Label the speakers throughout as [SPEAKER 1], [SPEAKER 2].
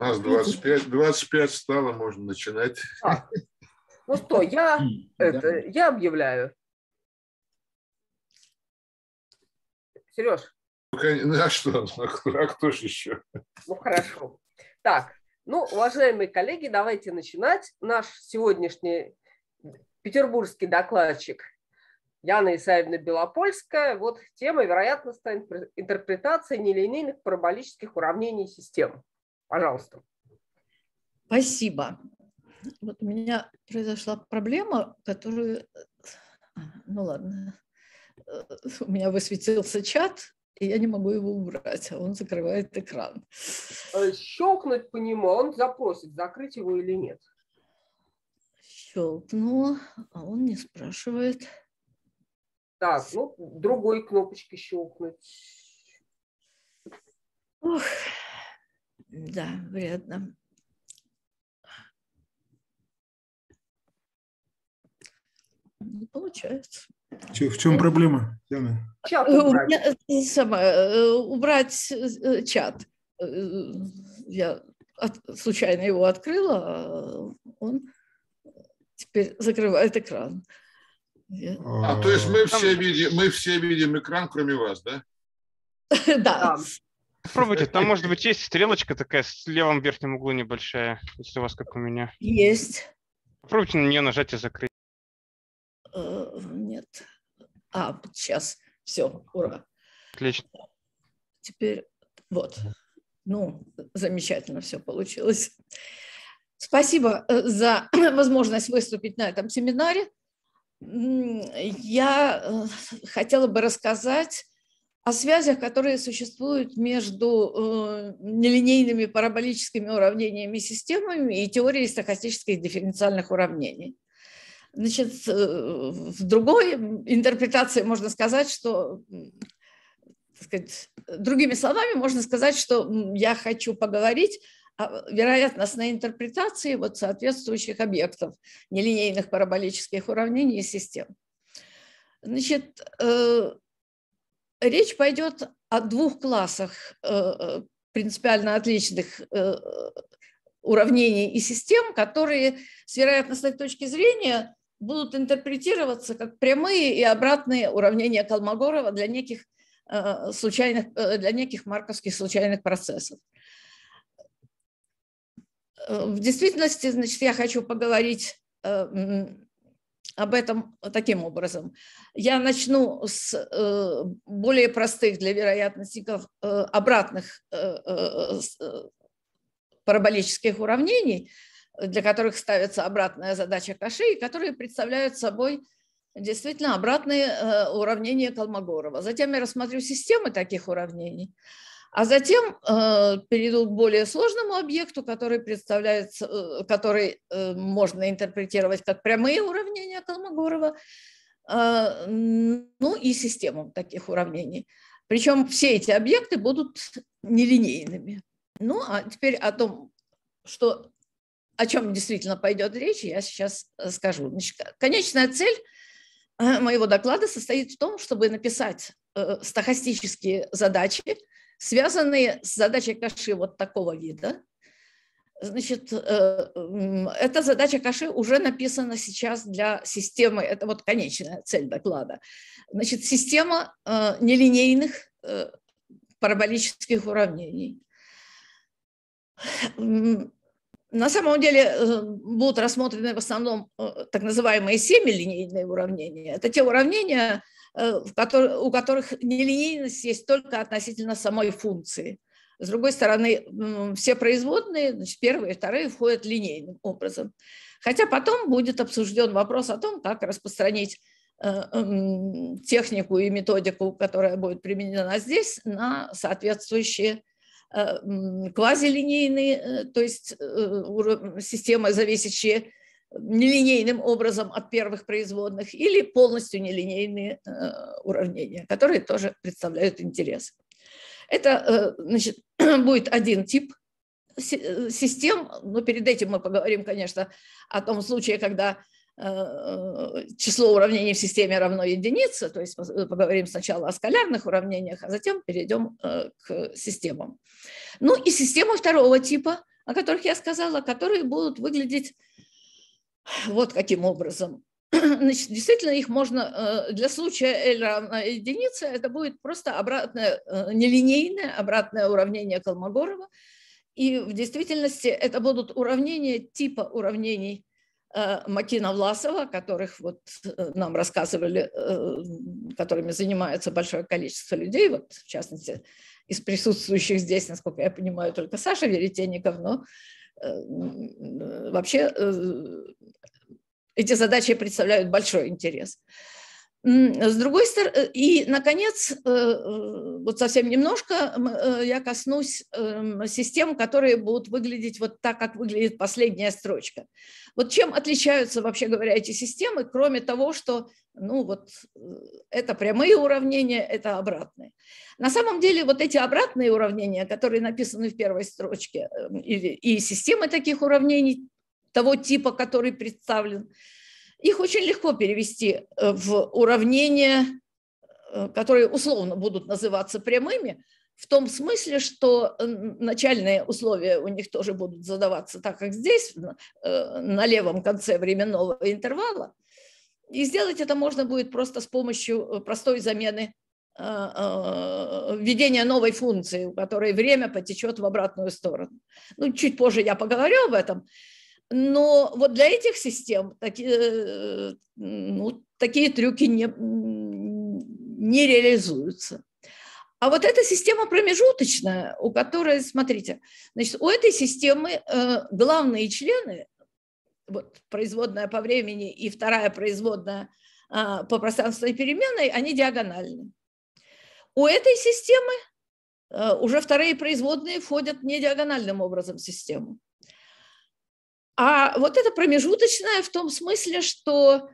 [SPEAKER 1] У нас 25, 25 стало, можно начинать. А. Ну что, я, это, я объявляю. Сереж. Ну, а что? Ну, а кто же еще?
[SPEAKER 2] Ну, хорошо. Так, ну, уважаемые коллеги, давайте начинать. Наш сегодняшний петербургский
[SPEAKER 1] докладчик Яна Исаевна Белопольская. Вот тема, вероятно, станет
[SPEAKER 2] интерпретация нелинейных параболических уравнений систем. Пожалуйста. Спасибо. Вот у меня произошла проблема, которую... А, ну ладно. Э, у меня высветился чат, и я не могу его убрать, а он закрывает экран. Э, щелкнуть по нему, а он
[SPEAKER 1] запросит, закрыть его или нет.
[SPEAKER 2] Щелкнула, а он не спрашивает.
[SPEAKER 1] Так, ну, другой кнопочкой щелкнуть.
[SPEAKER 2] Ох, да, вредно. Не ну, получается.
[SPEAKER 1] Че, в чем проблема, Яна?
[SPEAKER 2] Э, убрать. Меня, э, сама, э, убрать чат. Я от, случайно его открыла, а он теперь закрывает экран.
[SPEAKER 1] А, а, то есть мы все, видим, мы все видим экран, кроме вас, да? Да. Попробуйте, там, может быть, есть стрелочка такая с левым верхним углу небольшая, если у вас как у меня.
[SPEAKER 2] Есть.
[SPEAKER 1] Попробуйте на нее нажать и закрыть.
[SPEAKER 2] Э, нет. А, сейчас. Все, ура. Отлично. Теперь вот. Ну, замечательно все получилось. Спасибо э, за возможность выступить на этом семинаре. Я э, хотела бы рассказать о связях, которые существуют между э, нелинейными параболическими уравнениями системами и теорией стохастических дифференциальных уравнений. Значит, э, в другой интерпретации можно сказать, что сказать, другими словами можно сказать, что я хочу поговорить о вероятностной интерпретации вот соответствующих объектов нелинейных параболических уравнений и систем. Значит, э, Речь пойдет о двух классах э, э, принципиально отличных э, уравнений и систем, которые с вероятностной точки зрения будут интерпретироваться как прямые и обратные уравнения Колмогорова для неких случайных, для неких марковских случайных процессов. В действительности, значит, я хочу поговорить об этом таким образом. Я начну с э, более простых для вероятностников э, обратных э, э, э параболических уравнений, для которых ставится обратная задача Каши, и которые представляют собой действительно обратные э, уравнения Калмогорова Затем я рассмотрю системы таких уравнений, а затем э, перейду к более сложному объекту, который представляет, э, который э, можно интерпретировать как прямые уравнения Колмогорова, э, ну и систему таких уравнений. Причем все эти объекты будут нелинейными. Ну, а теперь о том, что, о чем действительно пойдет речь, я сейчас э, скажу. Значит, конечная цель э, моего доклада состоит в том, чтобы написать э, стахастические задачи, связанные с задачей каши вот такого вида. Значит, э, эта задача каши уже написана сейчас для системы, это вот конечная цель доклада. Значит, система э, нелинейных э, параболических уравнений. На самом деле будут рассмотрены в основном так называемые семилинейные уравнения. Это те уравнения, Э, у которых нелинейность есть только относительно самой функции. С другой стороны, все производные, значит, первые и вторые входят линейным образом. Хотя потом будет обсужден вопрос о том, как распространить э, эм, технику и методику, которая будет применена здесь, на соответствующие э, квазилинейные, то есть системы, зависящие нелинейным образом от первых производных или полностью нелинейные э, уравнения, которые тоже представляют интерес. Это э, значит, будет один тип э, систем, но перед этим мы поговорим, конечно, о том случае, когда число уравнений в системе равно единице, то есть поговорим сначала о скалярных уравнениях, а затем перейдем к системам. Ну и системы второго типа, о которых я сказала, которые будут выглядеть Вот каким образом. Значит, действительно, их можно э, для случая L равна единице, это будет просто обратное, э, нелинейное обратное уравнение Колмогорова. И в действительности это будут уравнения типа уравнений э, Макина-Власова, которых вот нам рассказывали, которыми занимается большое количество людей, вот в частности из присутствующих здесь, насколько я понимаю, только Саша Веретенников, но Э, вообще э, эти задачи представляют большой интерес. С другой стороны, э, и, наконец, э, э, вот совсем немножко я коснусь эм, систем, которые будут выглядеть вот так, как выглядит последняя строчка. Вот чем отличаются, вообще говоря, эти системы, кроме того, что ну вот это прямые уравнения, это обратные. На самом деле вот эти обратные уравнения, которые написаны в первой строчке, и, и системы таких уравнений того типа, который представлен, их очень легко перевести э, в уравнения, э, которые условно будут называться прямыми, в том смысле, что э, начальные условия у них тоже будут задаваться так, как здесь, на левом конце временного интервала. И сделать это можно будет просто с помощью простой замены введения новой функции, у которой время потечет в обратную сторону. Ну, чуть позже я поговорю об этом. Но вот для этих систем такие, э, ну, такие трюки не, не реализуются. А вот эта система промежуточная, у которой, смотрите, значит, у этой системы э, главные члены, вот производная по времени и вторая производная а, по пространственной переменной, они диагональны. У этой системы э, уже вторые производные входят не диагональным образом в систему. А вот это промежуточное в том смысле, что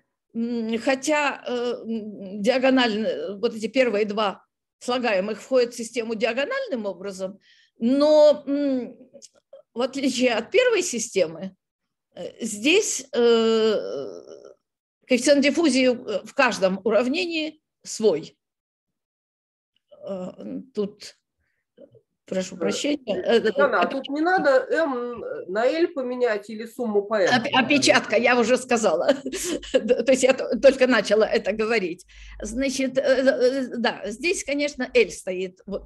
[SPEAKER 2] хотя э, диагонально, вот эти первые два слагаемых входят в систему диагональным образом, но в отличие от первой системы, э, здесь э, коэффициент диффузии в каждом уравнении свой. Э, тут прошу э, прощения. Э, э, Яна, а тут не надо М на Л поменять или сумму по М? Опечатка, я уже сказала. То есть я только начала это говорить. Значит, да, здесь, конечно, L стоит. Вот,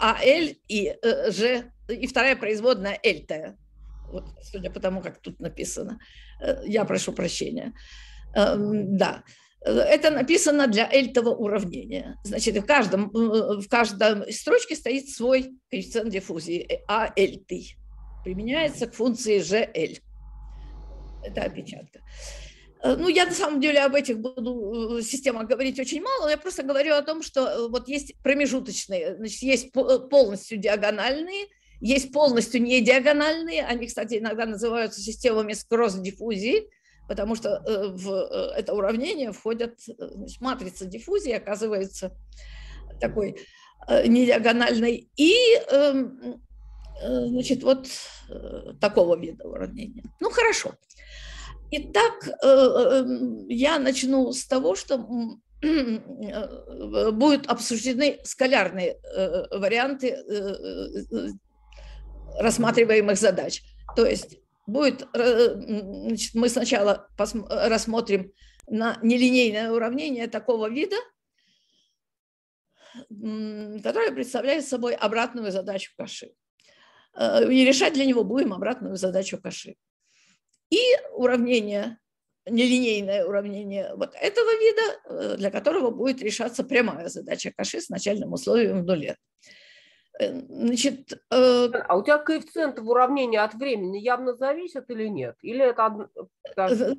[SPEAKER 2] а Л и Ж, и вторая производная ЛТ. Вот, судя по тому, как тут написано. Я прошу прощения. Эм, да. Это написано для эльтового уравнения. Значит, в, каждом, э, э, в каждой строчке стоит свой коэффициент диффузии, э, а Применяется к функции GL. Это опечатка. Ну, я на самом деле об этих буду системах говорить очень мало, но я просто говорю о том, что вот есть промежуточные, значит, есть полностью диагональные, есть полностью не диагональные, они, кстати, иногда называются системами скросс-диффузии, потому что э, в э, это уравнение входят значит, э, матрица диффузии, оказывается такой недиагональной, и эм, значит, вот такого вида уравнения. Ну, хорошо. Итак, эм, я начну с того, что будут обсуждены скалярные варианты рассматриваемых задач. То есть будет, э, значит, мы сначала рассмотрим на нелинейное уравнение такого вида, которое представляет собой обратную задачу Каши. Э, и решать для него будем обратную задачу Каши. И уравнение, нелинейное уравнение вот этого вида, э, для которого будет решаться прямая задача Каши с начальным условием в нуле. Э, значит, э... А у тебя коэффициенты в уравнении от времени явно зависят или нет? Или это э,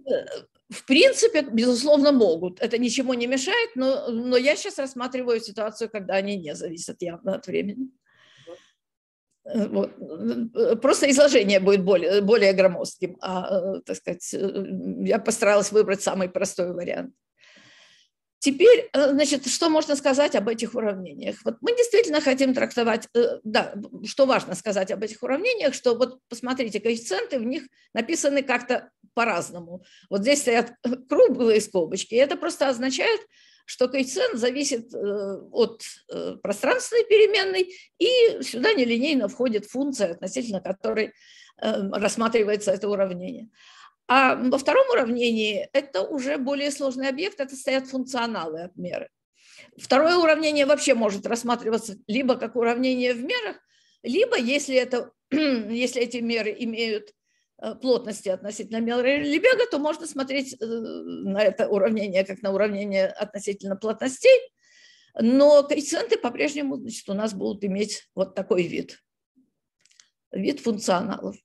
[SPEAKER 2] В принципе, безусловно, могут. Это ничему не мешает, но, но я сейчас рассматриваю ситуацию, когда они не зависят явно от времени. Э, вот. Просто изложение будет более, более громоздким. А, так сказать, я постаралась выбрать самый простой вариант. Теперь, э, значит, что можно сказать об этих уравнениях? Вот мы действительно хотим трактовать, э, да, что важно сказать об этих уравнениях, что вот посмотрите, коэффициенты в них написаны как-то по-разному. Вот здесь стоят э, круглые скобочки, и это просто означает, что коэффициент зависит от пространственной переменной, и сюда нелинейно входит функция, относительно которой рассматривается это уравнение. А во втором уравнении это уже более сложный объект, это стоят функционалы от меры. Второе уравнение вообще может рассматриваться либо как уравнение в мерах, либо если, это, если эти меры имеют э, плотности относительно меры Лебега, то можно смотреть э, на это уравнение как на уравнение относительно плотностей, но коэффициенты по-прежнему значит, у нас будут иметь вот такой вид, вид функционалов.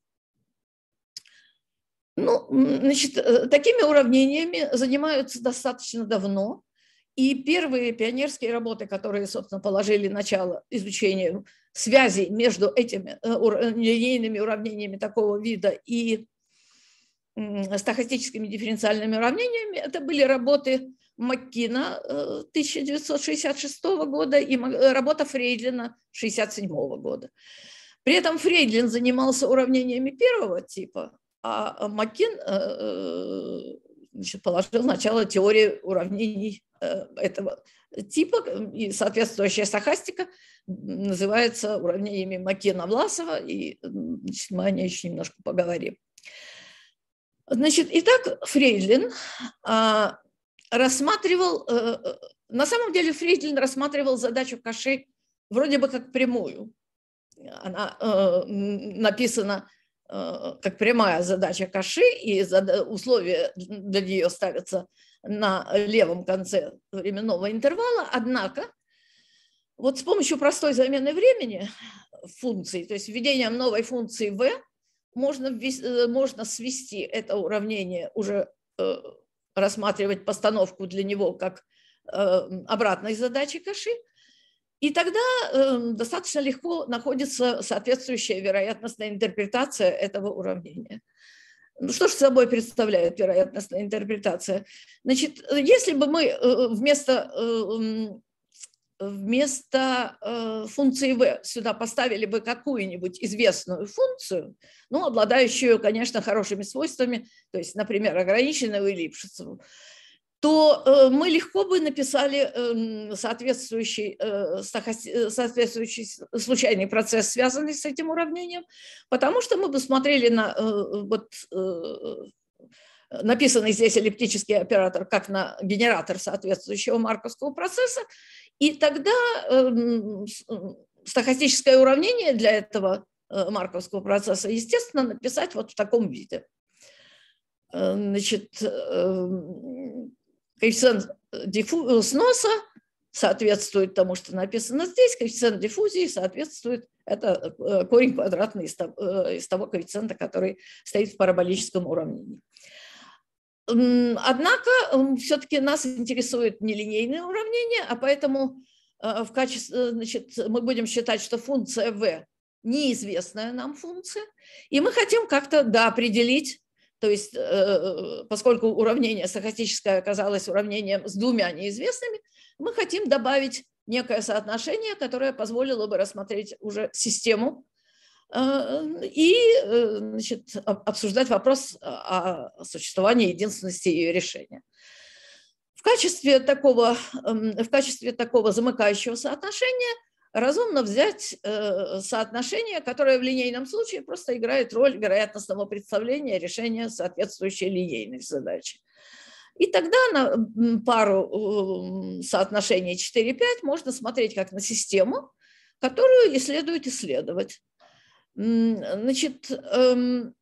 [SPEAKER 2] Ну, значит, э, такими уравнениями занимаются достаточно давно. И первые пионерские работы, которые, собственно, положили начало изучению связей между этими э, э, линейными уравнениями такого вида и стахастическими дифференциальными уравнениями, это были работы Маккина 1966 года и работа Фрейдлина 1967 года. При этом Фрейдлин занимался уравнениями первого типа, а, а Маккин э, э, значит, положил начало теории уравнений э, этого типа, и соответствующая стахастика называется уравнениями Макена-Власова, и значит, мы о ней еще немножко поговорим. Значит, итак, Фрейдлин а, рассматривал, на самом деле Фрейдлин рассматривал задачу Каши вроде бы как прямую. Она написана Э, как прямая задача Каши, и условия для нее ставятся на левом конце временного интервала, однако вот с помощью простой замены времени функции, то есть введением новой функции v, можно, э, можно свести это уравнение, уже э, рассматривать постановку для него как обратной задачи Каши – и тогда э, достаточно легко находится соответствующая вероятностная интерпретация этого уравнения. Ну, что же собой представляет вероятностная интерпретация? Значит, если бы мы э, вместо, э, вместо э, функции v сюда поставили бы какую-нибудь известную функцию, ну, обладающую, конечно, хорошими свойствами, то есть, например, ограниченную или липшицеву, то э, мы легко бы написали эм, соответствующий, э, соответствующий случайный процесс, связанный с этим уравнением, потому что мы бы смотрели на э, вот, написанный здесь эллиптический оператор как на генератор соответствующего марковского процесса, и тогда эм, стохастическое уравнение для этого марковского процесса, естественно, написать вот в таком виде. Значит, эм, коэффициент э, диффу... Э, сноса соответствует тому, что написано здесь, коэффициент диффузии соответствует, это э, корень квадратный из того коэффициента, который стоит в параболическом уравнении. Однако все-таки нас интересует нелинейное уравнение, а поэтому в качестве, значит, мы будем считать, что функция v неизвестная нам функция, и мы хотим как-то доопределить то есть, э, э, поскольку уравнение стохастическое оказалось уравнением с двумя неизвестными, мы хотим добавить некое соотношение, которое позволило бы рассмотреть уже систему э, и значит, обсуждать вопрос о существовании единственности ее решения. В качестве такого, эм, в качестве такого замыкающего соотношения – разумно взять э, соотношение, которое в линейном случае просто играет роль вероятностного представления решения соответствующей линейной задачи. И тогда на пару э, соотношений 4-5 можно смотреть как на систему, которую и следует исследовать. Значит, эм,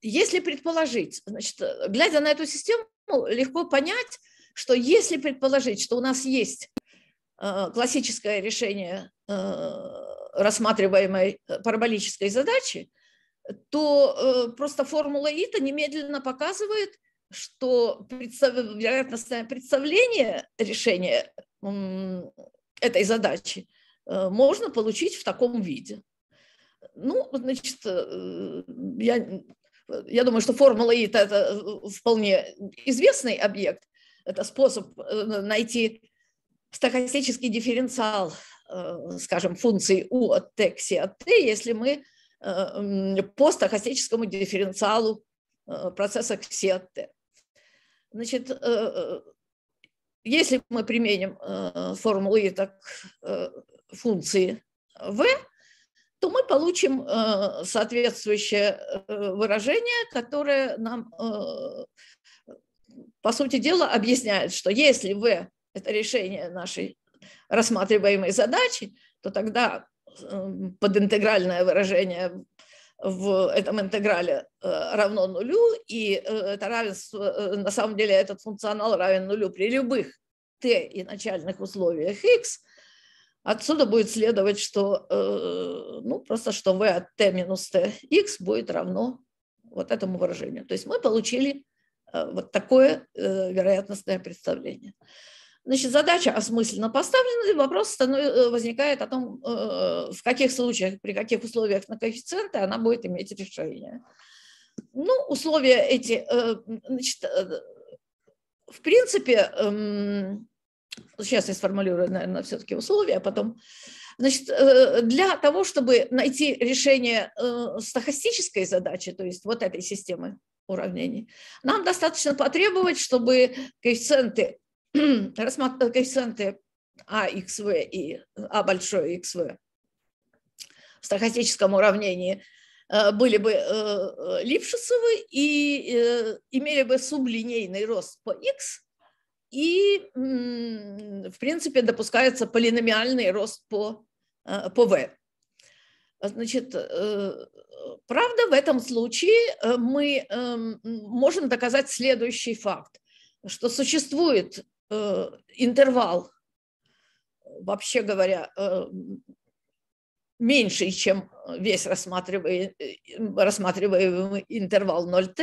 [SPEAKER 2] если предположить, значит, глядя на эту систему, легко понять, что если предположить, что у нас есть Э, классическое решение э, рассматриваемой э, параболической задачи, то просто формула ИТа немедленно показывает, что вероятностное представление решения этой задачи можно получить в таком виде. Ну, значит, я, я думаю, что формула ИТ – это вполне известный объект, это способ найти стохастический дифференциал, э, скажем, функции u от t к от t, если мы э, по стохастическому дифференциалу э, процесса кси от t. Значит, если мы применим формулу и так функции v, то мы получим соответствующее выражение, которое нам, по сути дела, объясняет, что если v это решение нашей рассматриваемой задачи, то тогда эм, под интегральное выражение в этом интеграле э, равно нулю, и э, это равенство, э, на самом деле этот функционал равен нулю при любых t и начальных условиях x, отсюда будет следовать, что ну, просто что v от t минус t x будет равно вот этому выражению. То есть мы получили вот такое вероятностное представление. Значит, задача осмысленно поставлена, и вопрос э, возникает о том, э, э, в каких случаях, при каких условиях на коэффициенты она будет иметь решение. Ну, условия эти, значит, в принципе, эм, сейчас я сформулирую, наверное, все-таки условия, а потом... Значит, для того, чтобы найти решение стохастической задачи, то есть вот этой системы уравнений, нам достаточно потребовать, чтобы коэффициенты рассматривал коэффициенты А, ХВ и А большое ХВ в стахастическом уравнении, э, были бы э, э, Липшицевы и имели бы сублинейный рост по x, и, в принципе, допускается полиномиальный рост по, по v. Значит, правда, в этом случае мы эм, можем доказать следующий факт, что существует Э, интервал, вообще говоря, э, меньше, чем весь рассматриваемый, э, рассматриваемый интервал 0t,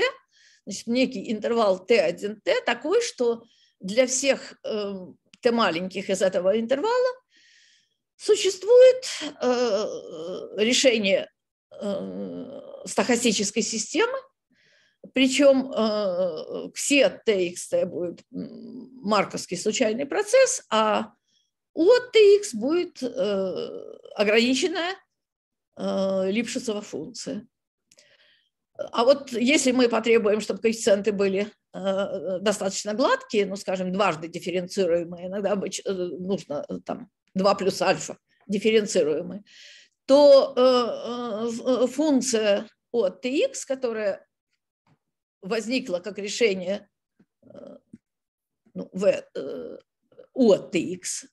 [SPEAKER 2] значит, некий интервал t1t такой, что для всех t маленьких из этого интервала существует решение стохастической системы, причем э, э, все TXT будет марковский случайный процесс, а от TX будет э, ограниченная э, Липшицева функция. А вот если мы потребуем, чтобы коэффициенты были э, достаточно гладкие, ну, скажем, дважды дифференцируемые, иногда обычно, э, нужно э, там 2 плюс альфа дифференцируемые, то э, э, функция от tx, которая возникла как решение э, ну, в, э, у от x.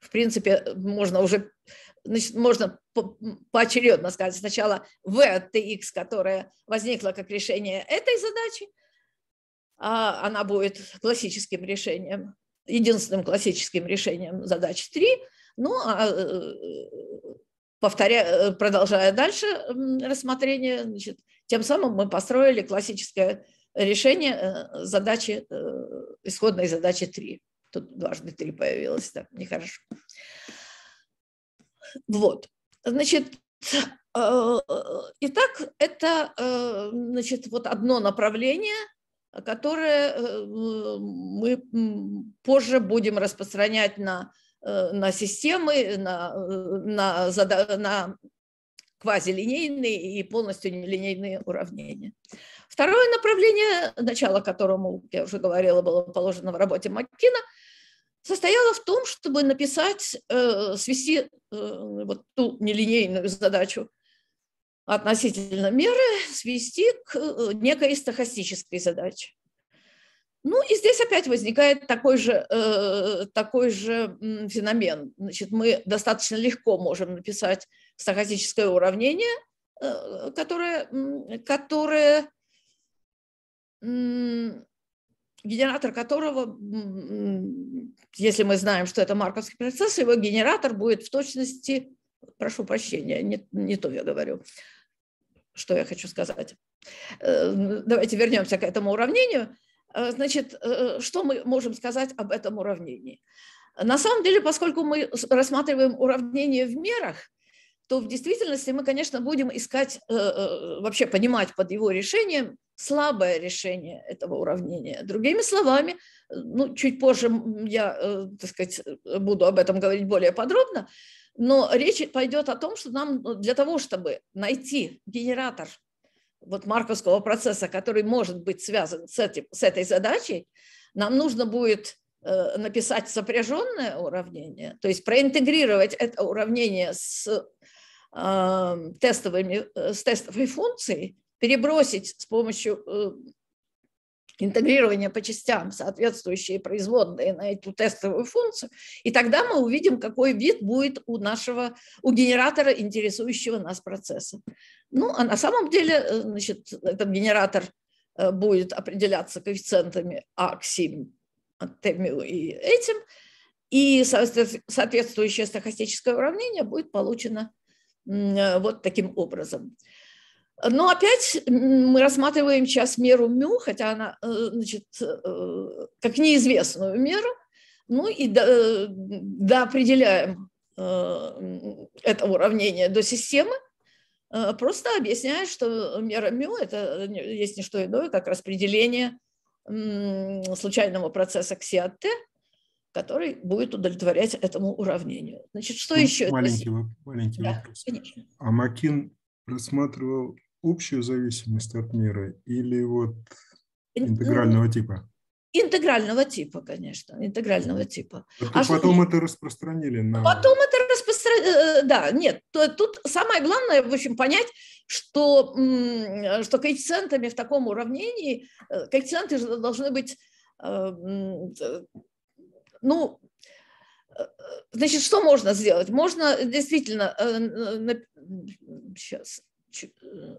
[SPEAKER 2] В принципе, можно уже значит, можно по поочередно сказать сначала v от x, которая возникла как решение этой задачи, а она будет классическим решением, единственным классическим решением задачи 3. Ну, а э, повторяя продолжая дальше рассмотрение, значит, тем самым мы построили классическое решение э, задачи, э, исходной задачи 3. Тут дважды 3 появилось, так нехорошо. Вот. Значит, э, Итак, это значит, вот одно направление, которое мы позже будем распространять на, на системы, на, на, на квазилинейные и полностью нелинейные уравнения. Второе направление, начало которому, я уже говорила, было положено в работе Маккина, состояло в том, чтобы написать, э, свести э, вот ту нелинейную задачу относительно меры, свести к э, некой стохастической задаче. Ну и здесь опять возникает такой же, такой же феномен. Значит, мы достаточно легко можем написать стахастическое уравнение, э, которое, которое генератор которого, если мы знаем, что это марковский процесс, его генератор будет в точности, прошу прощения, не, не то я говорю, что я хочу сказать. Э, давайте вернемся к этому уравнению. Э, значит, что мы можем сказать об этом уравнении? На самом деле, поскольку мы рассматриваем уравнение в мерах, то в действительности мы, конечно, будем искать, э, э, вообще понимать под его решением слабое решение этого уравнения. Другими словами, ну, чуть позже я, э, так сказать, буду об этом говорить более подробно, но речь пойдет о том, что нам для того, чтобы найти генератор вот марковского процесса, который может быть связан с, этим, с этой задачей, нам нужно будет написать сопряженное уравнение, то есть проинтегрировать это уравнение с Э, тестовыми, э, с тестовой функцией, перебросить с помощью э, интегрирования по частям соответствующие производные на эту тестовую функцию, и тогда мы увидим, какой вид будет у нашего, у генератора, интересующего нас процесса. Ну, а на самом деле, значит, этот генератор будет определяться коэффициентами А к 7, Т, и этим, и соответствующее стохастическое уравнение будет получено Э, вот таким образом. Но опять мы рассматриваем сейчас меру мю, хотя она, э, значит, э, как неизвестную меру, ну и до, до определяем это уравнение до системы, просто объясняя, что мера мю – это есть не что иное, как распределение случайного процесса кси от Т который будет удовлетворять этому уравнению. Значит, что ну, еще? Маленький, воп- маленький да, вопрос. Конечно.
[SPEAKER 1] А Макин рассматривал общую зависимость от мира или вот
[SPEAKER 2] ну, интегрального типа? Интегрального типа, конечно, интегрального типа. А, а потом
[SPEAKER 1] что... это распространили на... Потом
[SPEAKER 2] это распространили, э, э, да, нет. То, тут самое главное, в общем, понять, что, что коэффициентами в таком уравнении, э, коэффициенты должны быть ну, э, э, значит, что можно сделать? Можно действительно, сейчас, э,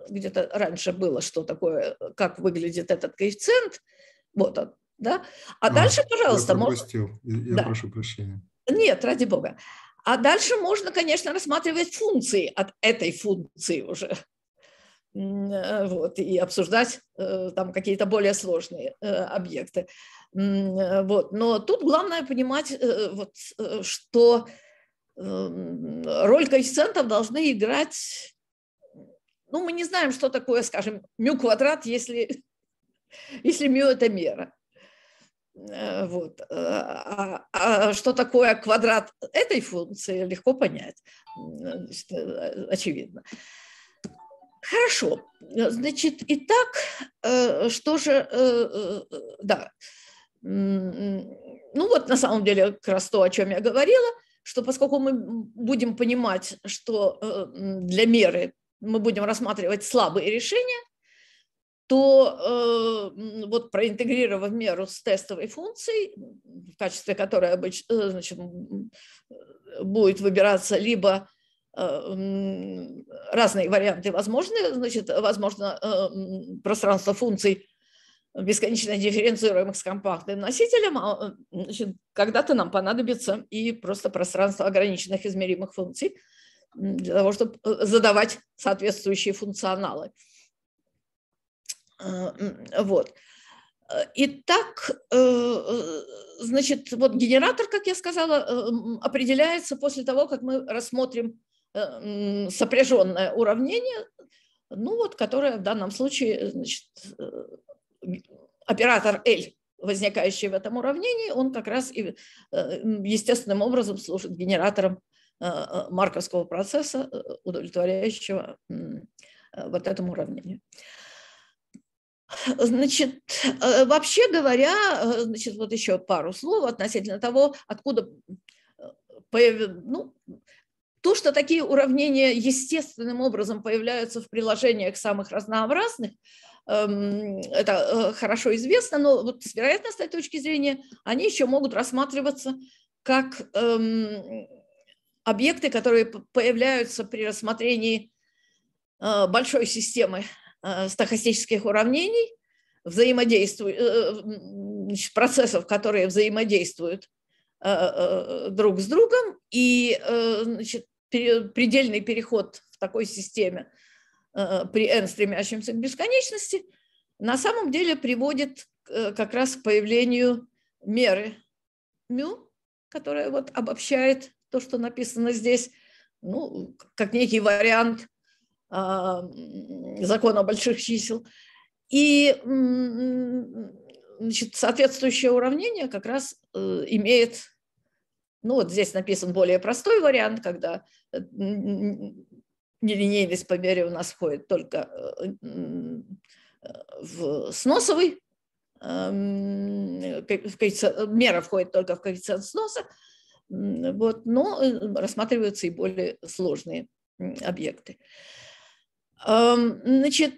[SPEAKER 2] где-то раньше было, что такое, как выглядит этот коэффициент, вот он, да? А, а дальше, пожалуйста, я можно...
[SPEAKER 1] Я да. прошу прощения.
[SPEAKER 2] Нет, ради бога. А дальше можно, конечно, рассматривать функции от этой функции уже. Вот, и обсуждать там какие-то более сложные объекты. Э, вот. Но тут главное понимать, э, вот, э, что эм, роль коэффициентов должны играть... Ну, мы не знаем, что такое, скажем, мю-квадрат, если, если мю – это мера. Вот. А, а, а что такое квадрат этой функции, легко понять, очевидно. Хорошо, значит, итак, что же, да, ну вот на самом деле как раз то, о чем я говорила, что поскольку мы будем понимать, что э, для меры мы будем рассматривать слабые решения, то э, вот проинтегрировав меру с тестовой функцией, в качестве которой обычно, э, значит, э, будет выбираться либо э, разные варианты возможные, значит, возможно, э, пространство функций бесконечно дифференцируемых с компактным носителем, а, э, значит, когда-то нам понадобится и просто пространство ограниченных измеримых функций для того, чтобы э, задавать соответствующие функционалы. Э, вот. Итак, значит, вот генератор, как я сказала, определяется после того, как мы рассмотрим сопряженное уравнение, ну вот, которое в данном случае значит, оператор L, возникающий в этом уравнении, он как раз и э, естественным образом служит генератором э, э, марковского процесса, удовлетворяющего вот этому уравнению. Значит, вообще говоря, значит, вот еще пару слов относительно того, откуда появилось, ну, то, что такие уравнения естественным образом появляются в приложениях самых разнообразных, Эм, это э, хорошо известно, но вот с вероятностной точки зрения они еще могут рассматриваться как эм, объекты, которые появляются при рассмотрении э, большой системы э, стохастических уравнений, взаимодействуют, процессов, которые взаимодействуют друг с другом, и значит, предельный переход в такой системе Э, э, при n, стремящемся к бесконечности, на самом деле приводит э, как раз к появлению меры мю, которая вот обобщает то, что написано здесь, ну, как некий вариант а, закона больших чисел. И значит, соответствующее уравнение как раз имеет, ну вот здесь написан более простой вариант, когда нелиней веспомерия у нас входит только э, э, в сносовый, эм, в коэффициент, мера входит только в коэффициент сноса, вот, но э, рассматриваются и более сложные объекты. Эм, значит,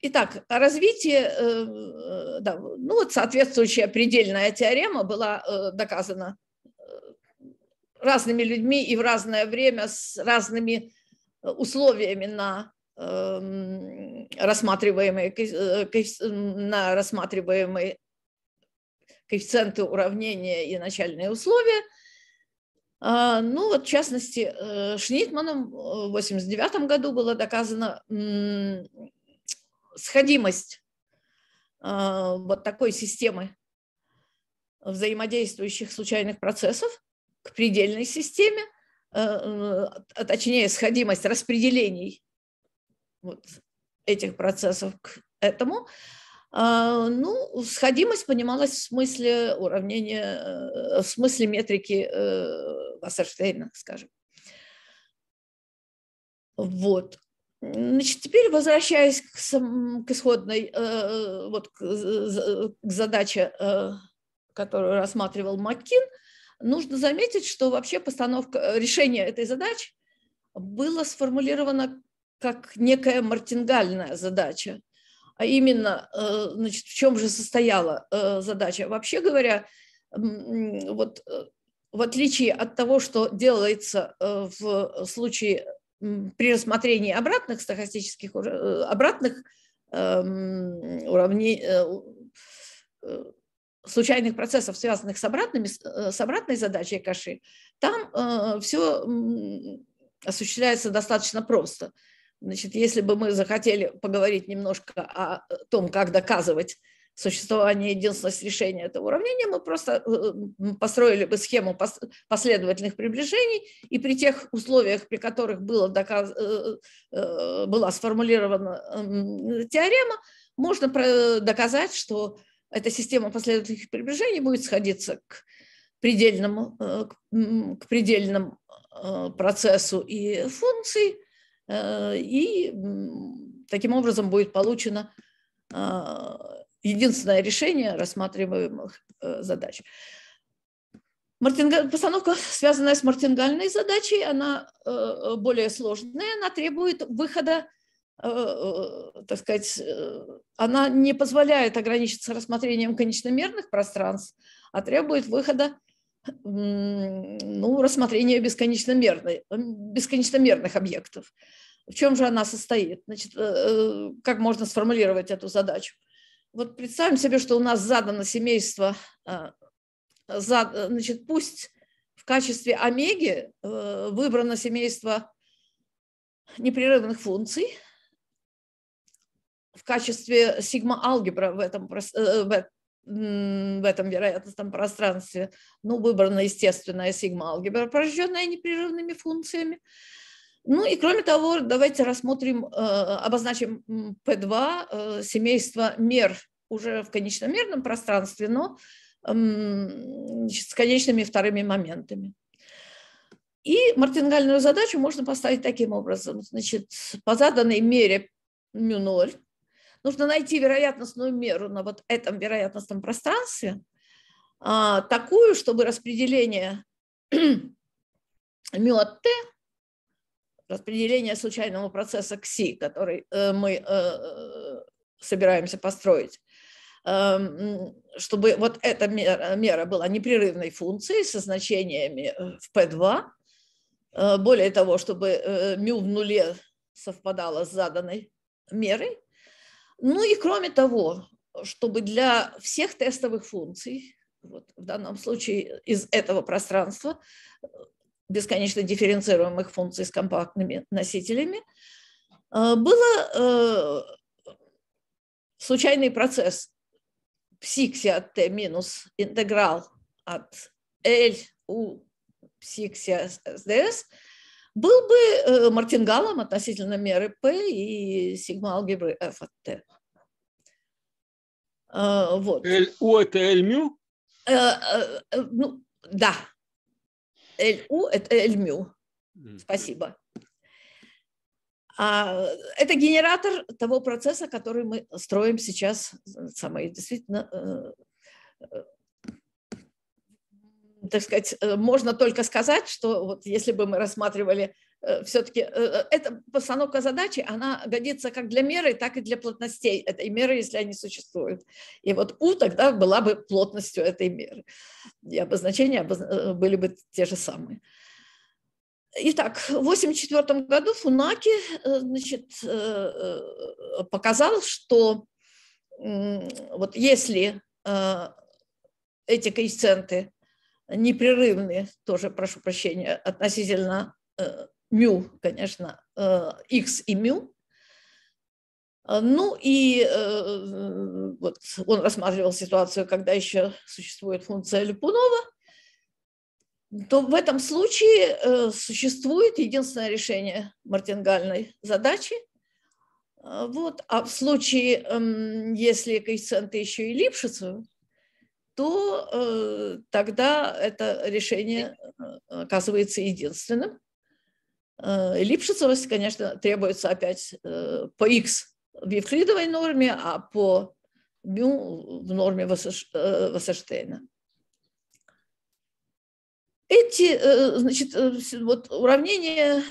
[SPEAKER 2] итак, развитие, да, ну вот соответствующая предельная теорема была доказана разными людьми и в разное время с разными э, условиями на эм, рассматриваемые, э, на рассматриваемые коэффициенты уравнения и начальные условия. А, ну вот, в частности, э, Шнитманом в 1989 году было доказана сходимость вот такой системы взаимодействующих случайных процессов к предельной системе, э, э, точнее, сходимость распределений вот этих процессов к этому. А, ну, сходимость понималась в смысле уравнения, э, в смысле метрики Вассерштейна, скажем. Вот. Значит, теперь возвращаясь к, сам, к исходной, э, вот к, к задаче, э, которую рассматривал Маккин, Нужно заметить, что вообще постановка, э, решение этой задачи было сформулировано как некая мартингальная задача. А именно, э, значит, в чем же состояла э, задача? Вообще говоря, вот в отличие от того, что делается в случае при рассмотрении обратных стахастических обратных эм, уравнений случайных процессов, связанных с, обратными, с э, обратной задачей каши, там э, все осуществляется достаточно просто. Значит, если бы мы захотели поговорить немножко о том, как доказывать существование единственности решения этого уравнения, мы просто э, построили бы схему последовательных приближений, и при тех условиях, при которых было доказ... Э, была сформулирована теорема, можно доказать, что эта система последовательных приближений будет сходиться к предельному, э, к предельному э, процессу и функции, э, и таким образом будет получено единственное решение рассматриваемых задач. Мартингаль, постановка, связанная с мартингальной задачей, она более сложная, она требует выхода Э, э, так сказать, э, она не позволяет ограничиться рассмотрением конечномерных пространств, а требует выхода ну, рассмотрения бесконечномерных, бесконечномерных объектов. В чем же она состоит? Значит, как можно сформулировать эту задачу? Вот представим себе, что у нас задано семейство, а, значит, пусть в качестве омеги выбрано семейство непрерывных функций, в качестве сигма-алгебра в этом, э, в этом вероятностном пространстве, ну, выбрана естественная сигма-алгебра, порожденная непрерывными функциями. Ну и кроме того, давайте рассмотрим, э, обозначим P2, э, семейство мер уже в конечномерном пространстве, но с конечными вторыми моментами. И мартингальную задачу можно поставить таким образом. Значит, по заданной мере μ0 нужно найти вероятностную меру на вот этом вероятностном пространстве, а, такую, чтобы распределение мет Т, распределение случайного процесса КСИ, который э, мы э, э, собираемся построить, эм, чтобы вот эта мера, мера была непрерывной функцией со значениями в P2, более того, чтобы μ в нуле совпадало с заданной мерой, ну и кроме того, чтобы для всех тестовых функций, вот в данном случае из этого пространства, бесконечно дифференцируемых функций с компактными носителями, э, был э, случайный процесс псикси от t минус интеграл от L у псикси с ds – был бы э, мартингалом относительно меры P и сигма-алгебры F от T. А, вот. L, U – это L мю? Э, э, ну, да. L, U – это L мю. Спасибо. А это генератор того процесса, который мы строим сейчас, самое действительно так сказать, э, можно только сказать, что вот если бы мы рассматривали э, все-таки э, эта постановка задачи, она годится как для меры, так и для плотностей этой меры, если они существуют. И вот U тогда была бы плотностью этой меры. И обозначения были бы те же самые. Итак, в 1984 году Фунаки значит, показал, что вот если эти коэффициенты непрерывные тоже, прошу прощения, относительно э, мю, конечно, э, x и мю. А, ну и э, вот он рассматривал ситуацию, когда еще существует функция Липунова, то в этом случае э, существует единственное решение мартингальной задачи. А, вот. А в случае, э, если коэффициенты еще и липшицу, то э, тогда это решение э, оказывается единственным. Э, липшицевость, конечно, требуется опять э, по x в евклидовой норме, а по мю в норме э, Вассерштейна. Эти, э, значит, вот уравнение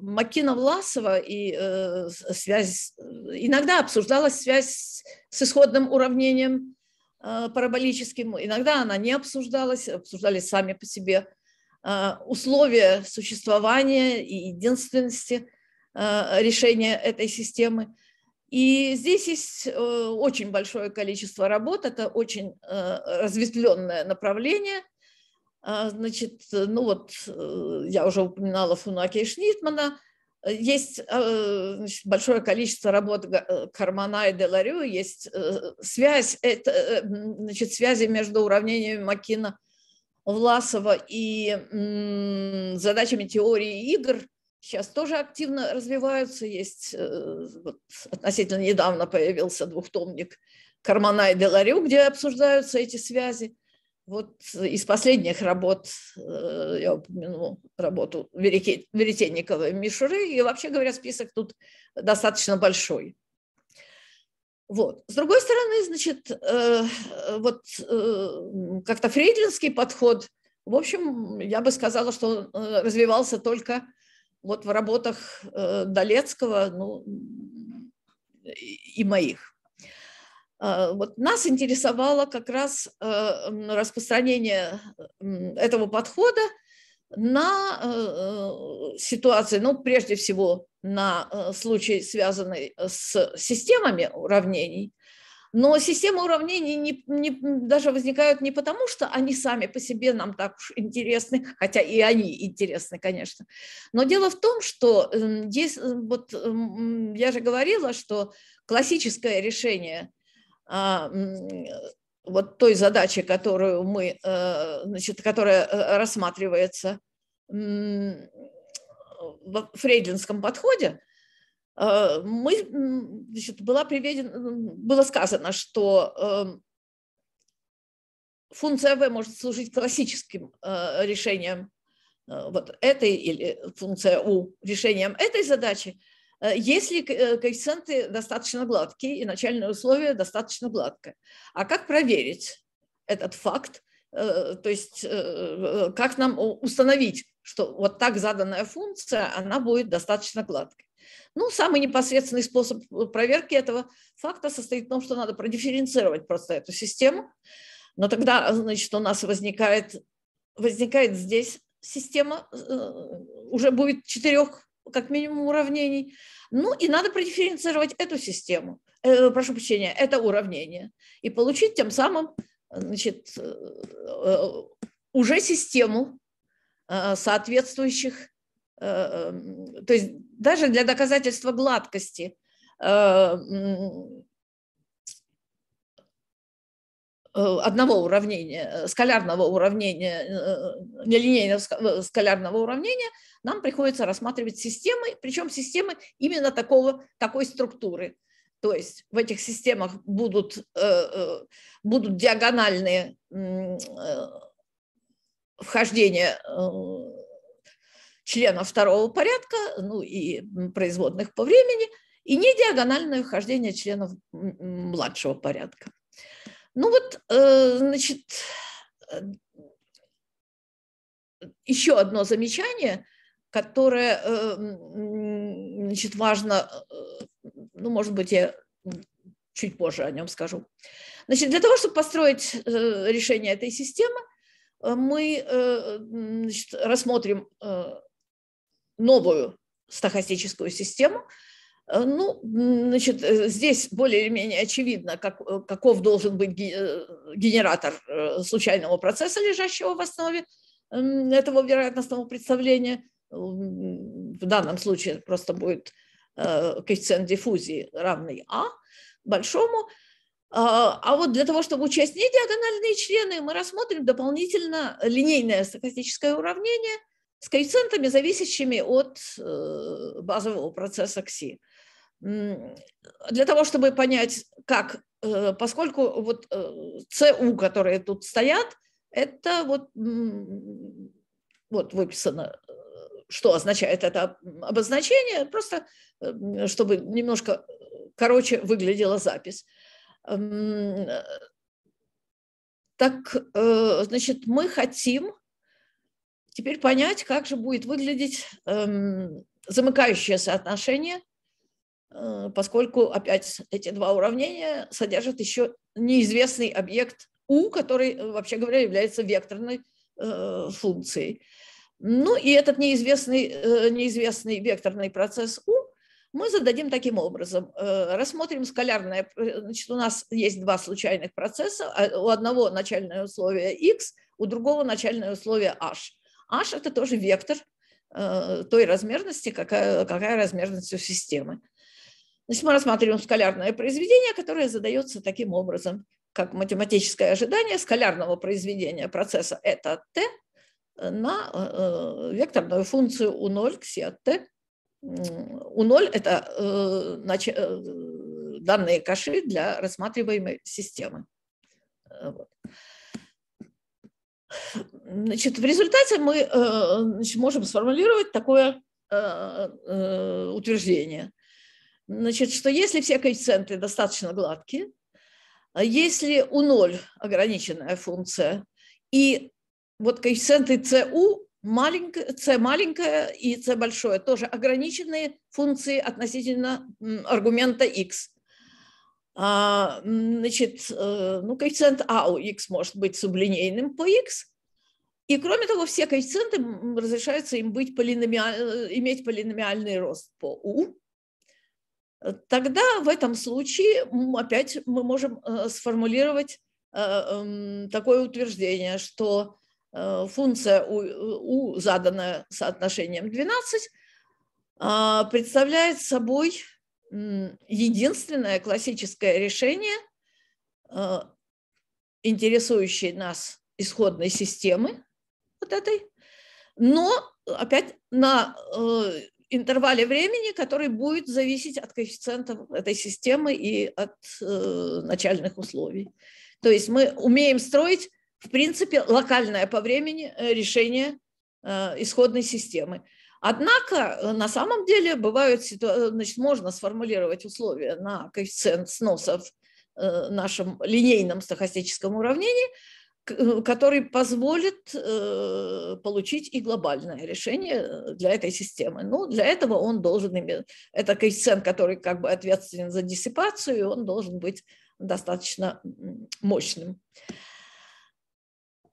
[SPEAKER 2] Макина-Власова и связь, иногда обсуждалась связь с исходным уравнением Э, параболическим, иногда она не обсуждалась, обсуждались сами по себе э, условия существования и единственности э, решения этой системы. И здесь есть очень большое количество работ, это очень разветвленное направление. А, значит, ну вот я уже упоминала Фунаке Шнитмана, Э, есть э, значит, большое количество работ э, Кармана и Деларю, есть связь, это, значит, связи между уравнениями Макина, Власова и задачами теории игр сейчас тоже активно развиваются. Есть, вот, относительно недавно появился двухтомник Кармана и Деларю, где обсуждаются эти связи – вот э, из последних работ, э, я упомяну работу Веретенниковой Мишуры, и вообще говоря, список тут достаточно большой. Вот. С другой стороны, значит, э, вот э, как-то фрейдлинский подход, в общем, я бы сказала, что он э, развивался только вот в работах э, Долецкого ну, и моих. А, вот нас интересовало как раз а, распространение этого подхода на э, э, ситуации, ну, прежде всего, на э, случай, связанный с системами уравнений. Но системы уравнений не, не, даже возникают не потому, что они сами по себе нам так уж интересны, хотя и они интересны, конечно. Но дело в том, что здесь, эм, вот я же говорила, что классическое решение а, вот той задачи, которую мы, э, значит, которая э, рассматривается в фрейдлинском подходе, э, мы, значит, была приведен, было сказано, что функция v может служить классическим решением вот этой или функция u решением этой задачи, Э, если э, коэффициенты достаточно гладкие и начальные условия достаточно гладкое. А как проверить этот факт? Э, то есть как нам установить, что вот так заданная функция, она будет достаточно гладкой? Ну, самый непосредственный способ проверки этого факта состоит в том, что надо продифференцировать просто эту систему. Но тогда, значит, у нас возникает, возникает здесь система, уже будет четырех как минимум уравнений. Ну и надо продифференцировать эту систему, э, прошу прощения, это уравнение, и получить тем самым значит, э, э уже систему э, соответствующих, э, э, то есть даже для доказательства гладкости э, одного уравнения, скалярного уравнения, нелинейного скалярного уравнения, нам приходится рассматривать системы, причем системы именно такого, такой структуры. То есть в этих системах будут, э, э, будут диагональные э, вхождения членов второго порядка, ну и производных по времени, и не диагональное вхождение членов младшего порядка. Ну вот, значит, еще одно замечание – которое э, значит, важно, э, ну, может быть, я чуть позже о нем скажу. Значит, для того, чтобы построить э, решение этой системы, мы значит, рассмотрим новую стахастическую систему. Ну, значит, здесь более или менее очевидно, как, каков должен быть генератор случайного процесса, лежащего в основе этого вероятностного представления – в данном случае просто будет э, коэффициент диффузии равный А, большому. А, а вот для того, чтобы учесть не диагональные члены, мы рассмотрим дополнительно линейное статистическое уравнение с коэффициентами, зависящими от э, базового процесса КСИ. Для того, чтобы понять, как, э, поскольку вот ЦУ, которые тут стоят, это вот, вот выписано что означает это обозначение, просто э, чтобы немножко э, короче выглядела запись. Эм, так, э, значит, мы хотим теперь понять, как же будет выглядеть эм, замыкающее соотношение, поскольку опять эти два уравнения содержат еще неизвестный объект u, который, вообще говоря, является векторной функцией. Ну и этот неизвестный, э, неизвестный векторный процесс U мы зададим таким образом. Э, рассмотрим скалярное. Э, значит, у нас есть два случайных процесса. А, у одного начальное условие x, у другого начальное условие h. h – это тоже вектор той размерности, какая, какая размерность у системы. Значит, мы рассматриваем скалярное произведение, которое задается таким образом, как математическое ожидание скалярного произведения процесса это t – на э, э, векторную функцию U0 к ксетты. U0 – это значит, э, данные каши для рассматриваемой системы. Значит, в результате мы значит, можем сформулировать такое утверждение. Значит, что если все коэффициенты достаточно гладкие, если у 0 ограниченная функция, и вот коэффициенты ЦУ маленькое, c маленькое и c большое, тоже ограниченные функции относительно аргумента x. А, значит, э, ну, коэффициент а у x может быть сублинейным по x. И кроме того, все коэффициенты разрешаются им быть полиномиаль, э, иметь полиномиальный рост по у. Тогда в этом случае опять мы можем э, сформулировать эм, такое утверждение, что Э, функция у u заданная соотношением 12, а, представляет собой единственное классическое решение, э, интересующей нас исходной системы вот этой, но опять на э, интервале времени, который будет зависеть от коэффициентов этой системы и от начальных условий. То есть мы умеем строить в принципе, локальное по времени э, решение э, исходной системы. Однако э, на самом деле бывают ситуации, значит, можно сформулировать условия на коэффициент сноса в нашем линейном стохастическом уравнении, который позволит получить и глобальное решение для этой системы. Ну, для этого он должен иметь, это коэффициент, который как бы ответственен за диссипацию, и он должен быть достаточно мощным.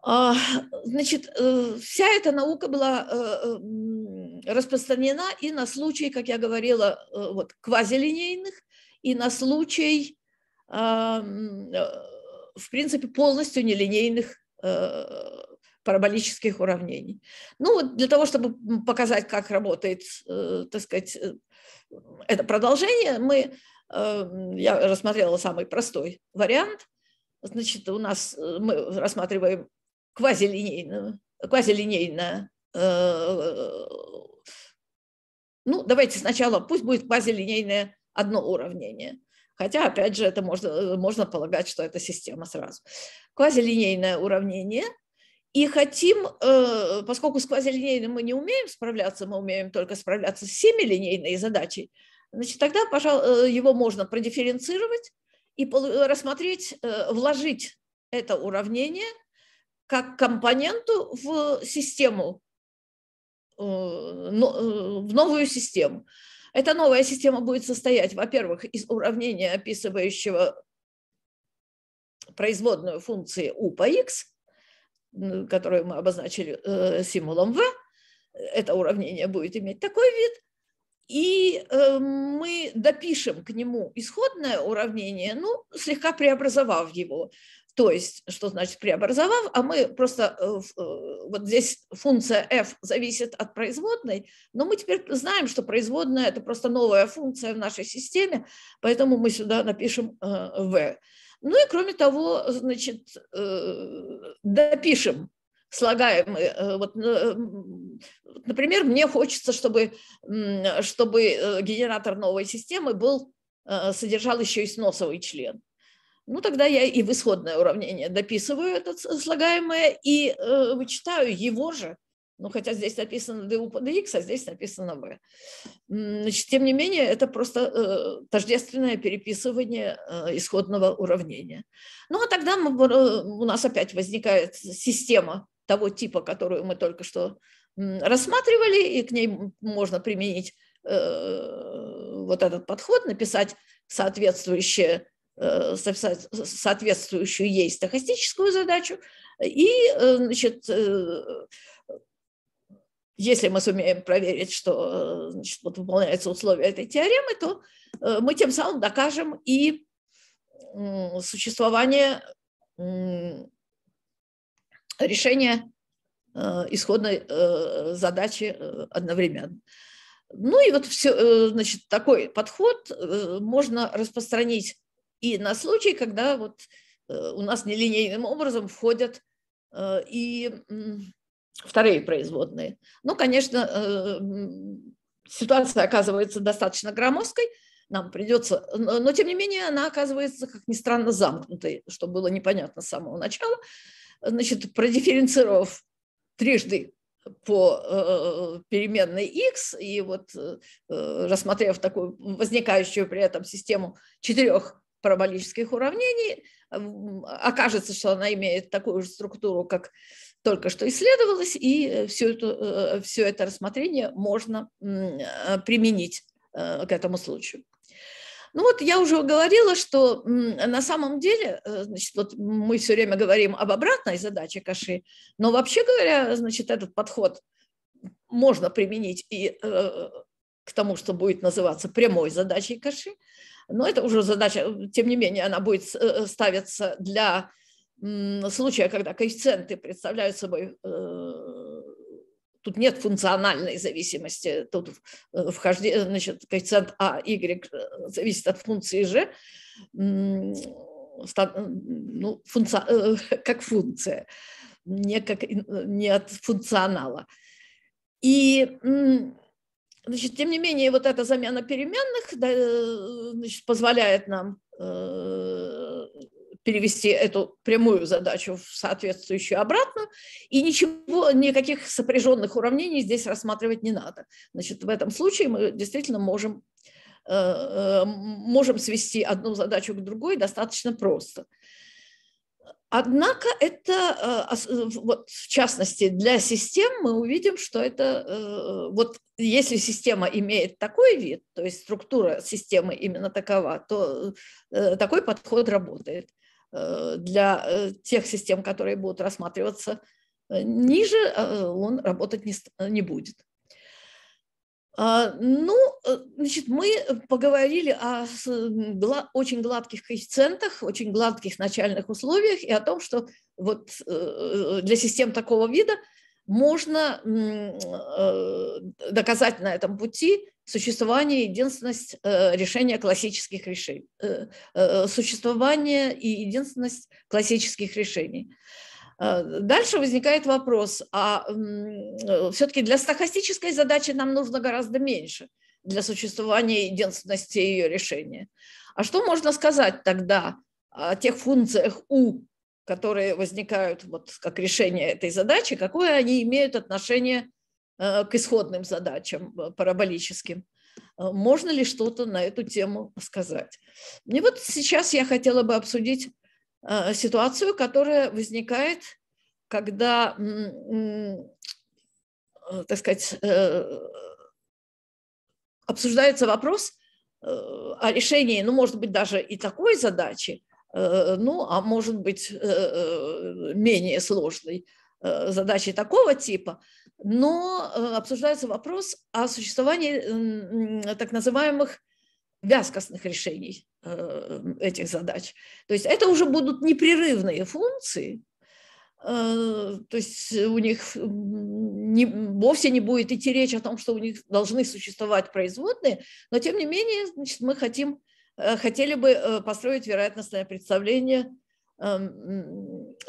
[SPEAKER 2] А, значит, э, вся эта наука была э, распространена и на случай, как я говорила, э, вот, квазилинейных, и на случай, а, в принципе, полностью нелинейных параболических уравнений. Ну, вот для того, чтобы показать, как работает, так сказать, это продолжение, мы, я рассмотрела самый простой вариант – Значит, у нас мы рассматриваем квазилинейно, квазилинейно э, ну, давайте сначала, пусть будет квазилинейное одно уравнение. Хотя, опять же, это можно, можно полагать, что это система сразу. Квазилинейное уравнение. И хотим, э, поскольку с квазилинейным мы не умеем справляться, мы умеем только справляться с семилинейной задачей, значит, тогда, пожалуй, э, его можно продифференцировать и рассмотреть, вложить это уравнение – как компоненту в систему, э, э, в новую систему. Эта новая система будет состоять, во-первых, из уравнения, описывающего производную функции u по x, которую мы обозначили э, символом v. Это уравнение будет иметь такой вид. И мы допишем к нему исходное уравнение, ну, слегка преобразовав его. То есть, что значит преобразовав, а мы просто, э, э, вот здесь функция f зависит от производной, но мы теперь знаем, что производная – это просто новая функция в нашей системе, поэтому мы сюда напишем э, v. Ну и кроме того, значит, допишем слагаемые. Вот, например, мне хочется, чтобы, чтобы генератор новой системы был, содержал еще и сносовый член. Ну, тогда я и в исходное уравнение дописываю это слагаемое и э, вычитаю его же. Ну, хотя здесь написано du по dx, а здесь написано v. Значит, тем не менее, это просто э, тождественное переписывание э, исходного уравнения. Ну, а тогда мы, э, у нас опять возникает система того типа, которую мы только что э, рассматривали, и к ней можно применить э, вот этот подход, написать соответствующее Э, соответствующую ей стохастическую задачу. И, э, значит, э, если мы сумеем проверить, что значит, вот выполняются условия этой теоремы, то мы тем самым докажем и существование решения исходной задачи одновременно. Ну и вот все, значит, такой подход можно распространить и на случай, когда вот э, у нас нелинейным образом входят э, и вторые производные. Ну, конечно, э, ситуация оказывается достаточно громоздкой, нам придется, но тем не менее она оказывается, как ни странно, замкнутой, что было непонятно с самого начала. Значит, продифференцировав трижды по э, переменной x и вот э, рассмотрев такую возникающую при этом систему четырех параболических уравнений, окажется, что она имеет такую же структуру, как только что исследовалось, и э, все это, э, все это рассмотрение можно э, применить к этому случаю. Ну вот я уже говорила, что на самом деле, значит, вот мы все время говорим об обратной задаче Каши, но вообще говоря, значит, этот подход можно применить и к тому, что будет называться прямой задачей Каши. Но это уже задача, э, тем не менее, она будет э, э, ставиться для случая, когда коэффициенты представляют собой тут нет функциональной зависимости, тут вхождение, значит, коэффициент А, Y зависит от функции G, ну, функция, как функция, не, как, не от функционала. И Значит, тем не менее, вот эта замена переменных да, э, значит, позволяет нам э, перевести эту прямую задачу в соответствующую обратную, и ничего, никаких сопряженных уравнений здесь рассматривать не надо. Значит, в этом случае мы действительно можем, э, э можем свести одну задачу к другой достаточно просто. Однако это, э, э, вот, в частности, для систем мы увидим, что это, э, вот если система имеет такой вид, то есть структура системы именно такова, то такой подход работает. Для тех систем, которые будут рассматриваться ниже, он работать не, не будет. А, ну, э, значит, мы э, поговорили о очень гладких коэффициентах, очень гладких начальных условиях и о том, что вот э, для систем такого вида можно доказать на этом пути существование и единственность решения классических решений, существование и единственность классических решений. Э, дальше возникает вопрос, а все-таки для стахастической задачи нам нужно гораздо меньше для существования единственности ее решения. А что можно сказать тогда о тех функциях U, которые возникают вот как решение этой задачи, какое они имеют отношение э, к исходным задачам э, параболическим? Можно ли что-то на эту тему сказать? И вот сейчас я хотела бы обсудить Э, ситуацию, которая возникает, когда, э, так сказать, э, обсуждается вопрос о решении, ну, может быть, даже и такой задачи, ну, а может быть, менее сложной задачи такого типа, но обсуждается вопрос о существовании так называемых вязкостных решений э, этих задач. То есть это уже будут непрерывные функции, э, то есть у них не, вовсе не будет идти речь о том, что у них должны существовать производные, но тем не менее значит, мы хотим, э, хотели бы построить вероятностное представление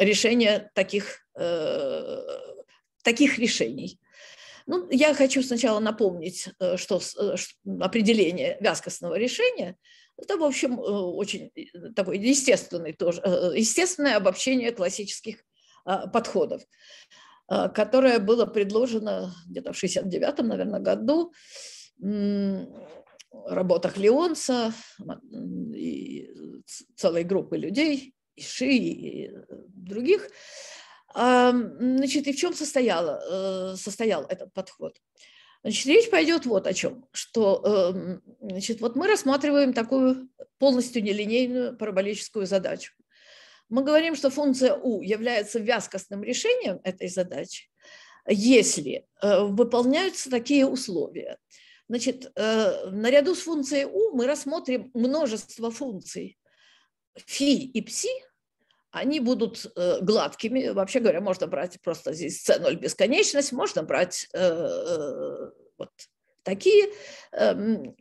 [SPEAKER 2] решения таких, таких решений. Ну, я хочу сначала напомнить, э, что, что э, определение вязкостного решения – это, в общем, э, очень такой естественное, тоже, естественное обобщение классических а, подходов, а, которое было предложено где-то в 69-м, наверное, году в работах Леонса и целой группы людей, и Ши, и других – Значит, и в чем состоял э, состоял этот подход? Значит, речь пойдет вот о чем, что эм, значит, вот мы рассматриваем такую полностью нелинейную параболическую задачу. Мы говорим, что функция u является вязкостным решением этой задачи, если э, выполняются такие условия. Значит, э, наряду с функцией u мы рассмотрим множество функций фи и пси, они будут э, гладкими. Вообще говоря, можно брать просто здесь c0 бесконечность, можно брать э, э, вот такие. Эм,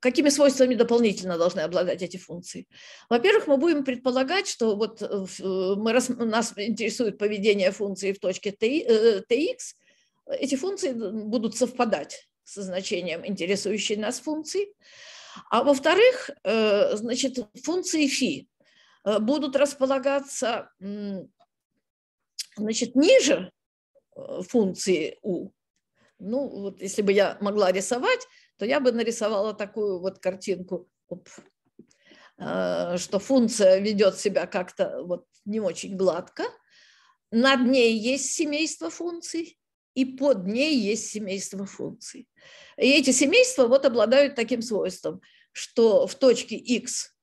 [SPEAKER 2] какими свойствами дополнительно должны обладать эти функции? Во-первых, мы будем предполагать, что вот мы, нас интересует поведение функции в точке tx, эти функции будут совпадать со значением интересующей нас функции. А во-вторых, значит, функции фи Э, будут располагаться значит, ниже э, функции u. Ну, вот если бы я могла рисовать, то я бы нарисовала такую вот картинку, оп, э, что функция ведет себя как-то вот не очень гладко. Над ней есть семейство функций, и под ней есть семейство функций. И эти семейства вот обладают таким свойством, что в точке x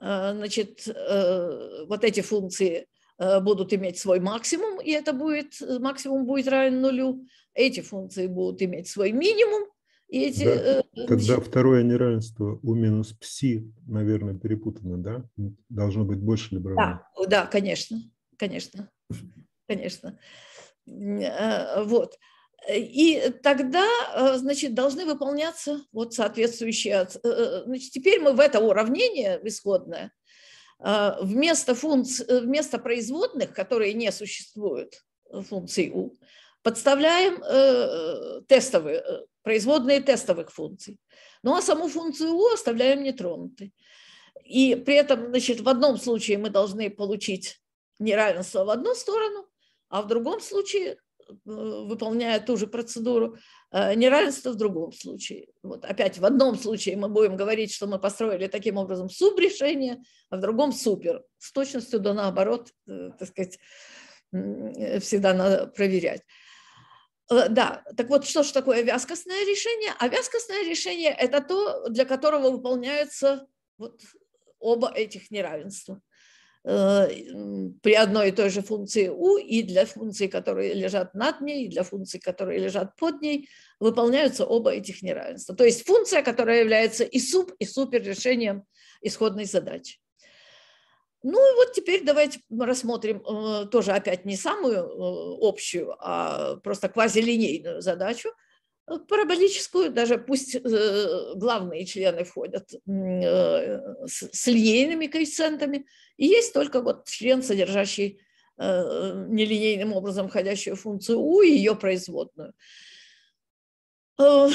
[SPEAKER 2] Э, значит, э, вот эти функции э, будут иметь свой максимум, и это будет, максимум будет равен нулю, эти функции будут иметь свой минимум, и эти... Да. Тогда
[SPEAKER 1] второе неравенство у минус пси, наверное, перепутано, да? Должно быть больше либо равно.
[SPEAKER 2] Да, да, конечно, конечно, конечно. Вот. Э, и тогда, э, значит, должны выполняться вот соответствующие... Э, значит, теперь мы в это уравнение исходное а, вместо, функций, вместо производных, которые не существуют, функций U, подставляем тестовые, производные тестовых функций. Ну а саму функцию U оставляем нетронутой. И при этом, значит, в одном случае мы должны получить неравенство в одну сторону, а в другом случае Э, выполняя ту же процедуру, э, неравенство в другом случае. Вот опять в одном случае мы будем говорить, что мы построили таким образом субрешение, а в другом супер. С точностью до наоборот, э, так сказать, всегда надо проверять. Да, так вот, что же такое вязкостное решение? А вязкостное решение – это то, для которого выполняются вот оба этих неравенства. Э, при одной и той же функции u и для функций, которые лежат над ней, и для функций, которые лежат под ней, выполняются оба этих неравенства. То есть функция, которая является и суп, и суперрешением исходной задачи. Ну и вот теперь давайте рассмотрим э, тоже опять не самую э, общую, а просто квазилинейную задачу – Э, параболическую, даже пусть э, главные члены входят э, с линейными коэффициентами, и есть только вот член, содержащий нелинейным образом входящую функцию u и ее производную. Так,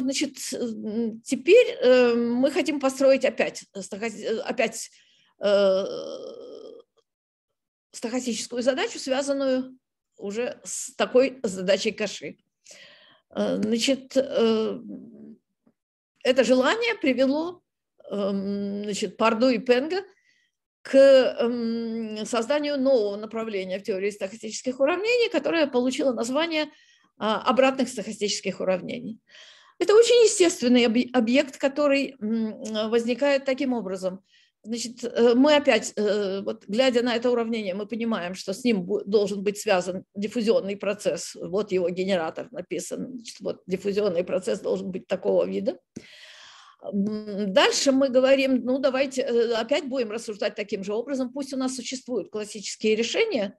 [SPEAKER 2] значит, теперь мы хотим построить опять, опять стахастическую задачу, связанную уже с такой задачей Каши. Э, значит, э, это желание привело эм, значит, Парду и Пенга к эм, созданию нового направления в теории стохастических уравнений, которое получило название а, обратных стохастических уравнений. Это очень естественный объект, который возникает таким образом – Значит, э, мы опять, э, вот, глядя на это уравнение, мы понимаем, что с ним должен быть связан диффузионный процесс. Вот его генератор написан. Значит, вот диффузионный процесс должен быть такого вида. Дальше мы говорим, ну давайте э, опять будем рассуждать таким же образом. Пусть у нас существуют классические решения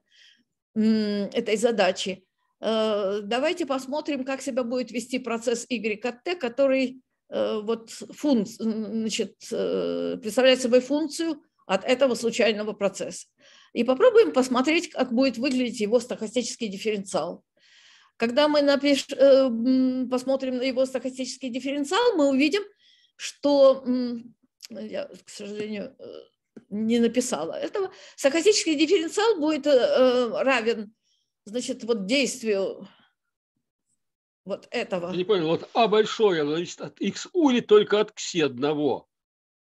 [SPEAKER 2] этой задачи. Давайте посмотрим, как себя будет вести процесс Y от T, который Э, вот фун, значит, э, представляет собой функцию от этого случайного процесса. И попробуем посмотреть, как будет выглядеть его стохастический дифференциал. Когда мы напиш... Э, посмотрим на его стохастический дифференциал, мы увидим, что, я, к сожалению, не написала этого, стохастический дифференциал будет равен значит, вот действию вот этого.
[SPEAKER 1] Я не понял, вот А большое, зависит от X или только от X одного.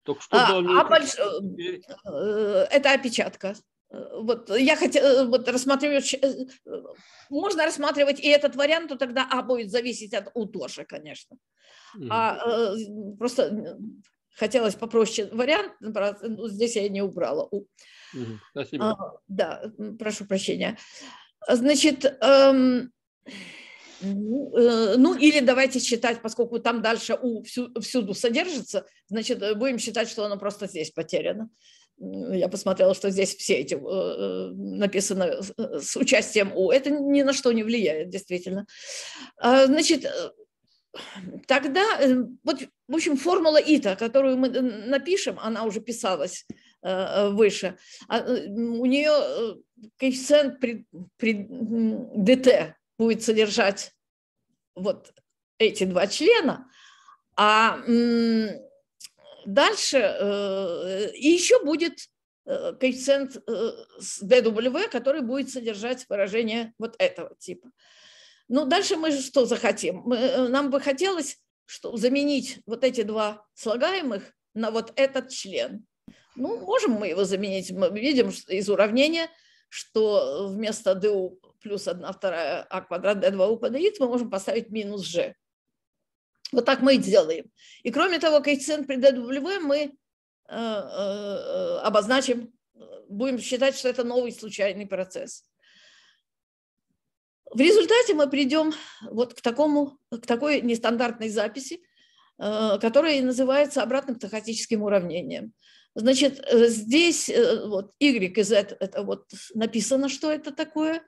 [SPEAKER 2] Только что а, было а больш... Э, э, это опечатка. Э, вот я хотела вот рассматривать, можно рассматривать и этот вариант, то тогда А будет зависеть от У тоже, конечно. Mm. А просто хотелось попроще вариант, ну, здесь я не убрала У.
[SPEAKER 1] Mm. Спасибо. А,
[SPEAKER 2] да, прошу прощения. Значит, эм... Ну, э, ну или давайте считать, поскольку там дальше у всю, всюду содержится, значит, э, будем считать, что оно просто здесь потеряно. Я посмотрела, что здесь все эти э, написано с участием у. Это ни на что не влияет, действительно. А, значит, тогда, вот, в общем, формула ИТА, которую мы напишем, она уже писалась выше, а, у нее коэффициент при, при ДТ будет содержать вот эти два члена, а дальше э, и еще будет э, коэффициент э, с DW, который будет содержать выражение вот этого типа. Ну, дальше мы же что захотим? Мы, э, нам бы хотелось что, заменить вот эти два слагаемых на вот этот член. Ну, можем мы его заменить. Мы видим из уравнения, что вместо ду плюс 1 вторая а квадрат d 2 упадает мы можем поставить минус g. Вот так мы и делаем. И кроме того, коэффициент при dw мы э, э, э, обозначим, будем считать, что это новый случайный процесс. В результате мы придем вот к, такому, к такой нестандартной записи, которая и называется обратным тахотическим уравнением. Значит, здесь вот Y и Z, это вот написано, что это такое.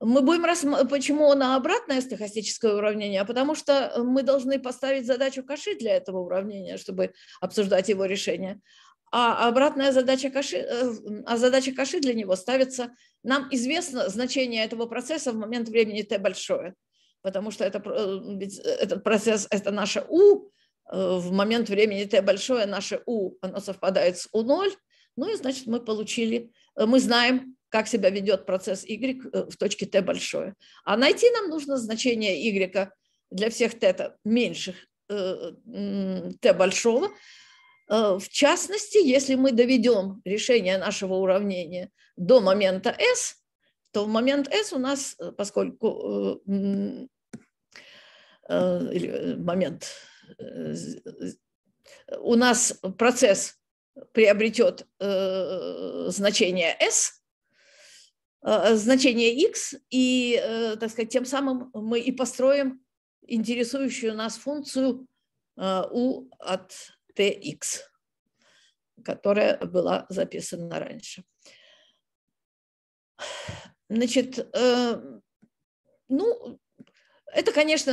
[SPEAKER 2] Мы будем рассматривать, почему она обратное стохастическое уравнение, а потому что э, мы должны поставить задачу Каши для этого уравнения, чтобы обсуждать его решение. А обратная задача Каши, э, а задача Каши для него ставится, нам известно значение этого процесса в момент времени Т большое, потому что это, э, этот процесс – это наше У, в момент времени Т большое наше У, оно совпадает с У0, ну и значит мы получили, мы знаем как себя ведет процесс Y э, в точке Т большое. А найти нам нужно значение Y для всех тета меньших э, Т большого. Э, в частности, если мы доведем решение нашего уравнения до момента S, то в момент S у нас, поскольку момент, у нас процесс приобретет значение S, Э, значение x, и, э, так сказать, тем самым мы и построим интересующую нас функцию u э, от tx, которая была записана раньше. Значит, ну, это, конечно,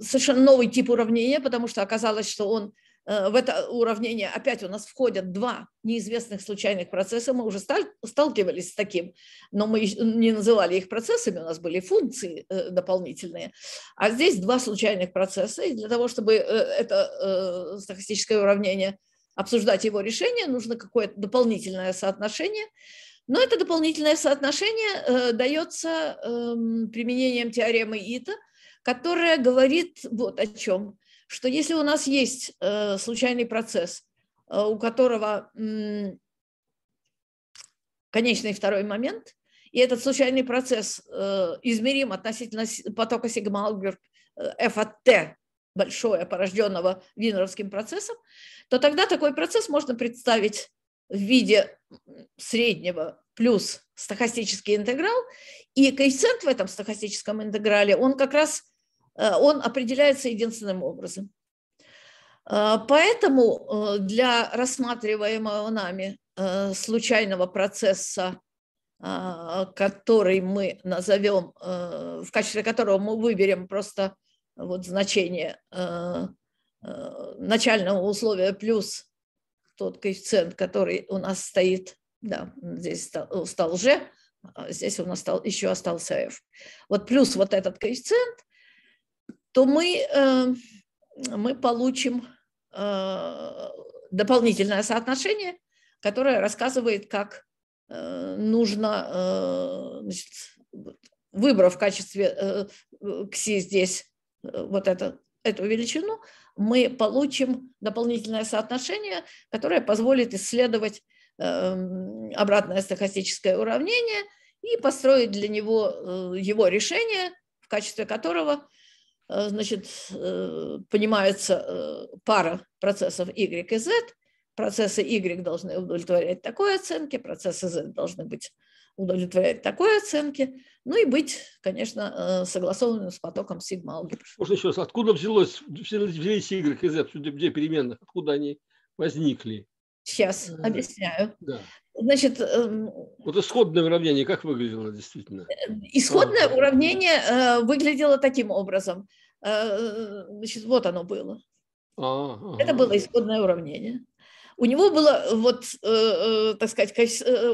[SPEAKER 2] совершенно новый тип уравнения, потому что оказалось, что он Э, в это уравнение опять у нас входят два неизвестных случайных процесса. Мы уже сталкивались с таким, но мы не называли их процессами, у нас были функции э, дополнительные. А здесь два случайных процесса, и для того, чтобы э, это стахастическое уравнение обсуждать его решение, нужно какое-то дополнительное соотношение. Но это дополнительное соотношение дается эм, применением теоремы Ита, которая говорит вот о чем – что если у нас есть э, случайный процесс, э, у которого конечный второй момент, и этот случайный процесс э, измерим относительно потока сигма F от T, большое, порожденного Винеровским процессом, то тогда такой процесс можно представить в виде среднего плюс стохастический интеграл, и коэффициент в этом стохастическом интеграле, он как раз Э, он определяется единственным образом. Э, поэтому э, для рассматриваемого нами случайного процесса, который мы назовем, в качестве которого мы выберем просто вот значение начального условия плюс тот коэффициент, который у нас стоит, да, здесь стал, стал G, а здесь у нас стал, еще остался F. Вот плюс вот этот коэффициент, то мы, э, мы получим э, дополнительное соотношение, которое рассказывает, как э, нужно, значит, выбрав в качестве кси здесь вот это, эту величину, мы получим дополнительное соотношение, которое позволит исследовать обратное стохастическое уравнение и построить для него его решение, в качестве которого – Э, значит, э, понимается э, пара процессов Y и Z. Процессы Y должны удовлетворять такой оценке, процессы Z должны быть удовлетворять такой оценке, ну и быть, конечно, согласованным с потоком сигма алгебры.
[SPEAKER 1] Можно еще раз, откуда взялось, взялись Y и Z, где переменных, откуда они возникли?
[SPEAKER 2] Сейчас объясняю. Да. Значит, эм,
[SPEAKER 1] вот исходное уравнение как выглядело действительно? Э, исходное
[SPEAKER 2] а. уравнение э, выглядело таким образом. Э, значит, вот оно было.
[SPEAKER 1] А, ага. Это было
[SPEAKER 2] исходное уравнение. У него было вот, так сказать,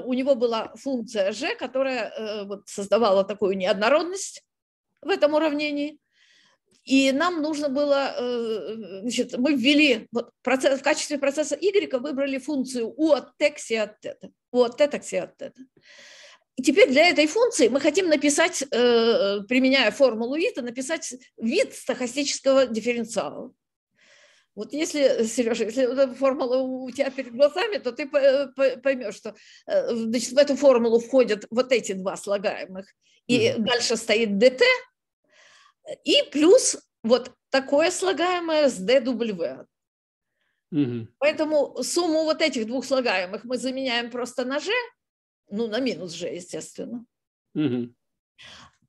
[SPEAKER 2] у него была функция g, которая вот создавала такую неоднородность в этом уравнении. И нам нужно было, э, значит, мы ввели вот процесс, в качестве процесса Y выбрали функцию u от t x от тета, у от x от t. И теперь для этой функции мы хотим написать, э, применяя формулу Вита, написать вид стохастического дифференциала. Вот если, Сережа, если формула у тебя перед глазами, то ты э, поймешь, что значит, в эту формулу входят вот эти два слагаемых, и mm-hmm. дальше стоит dt, и плюс вот такое слагаемое с DW. Угу. Поэтому сумму вот этих двух слагаемых мы заменяем просто на G, ну, на минус G, естественно. Угу.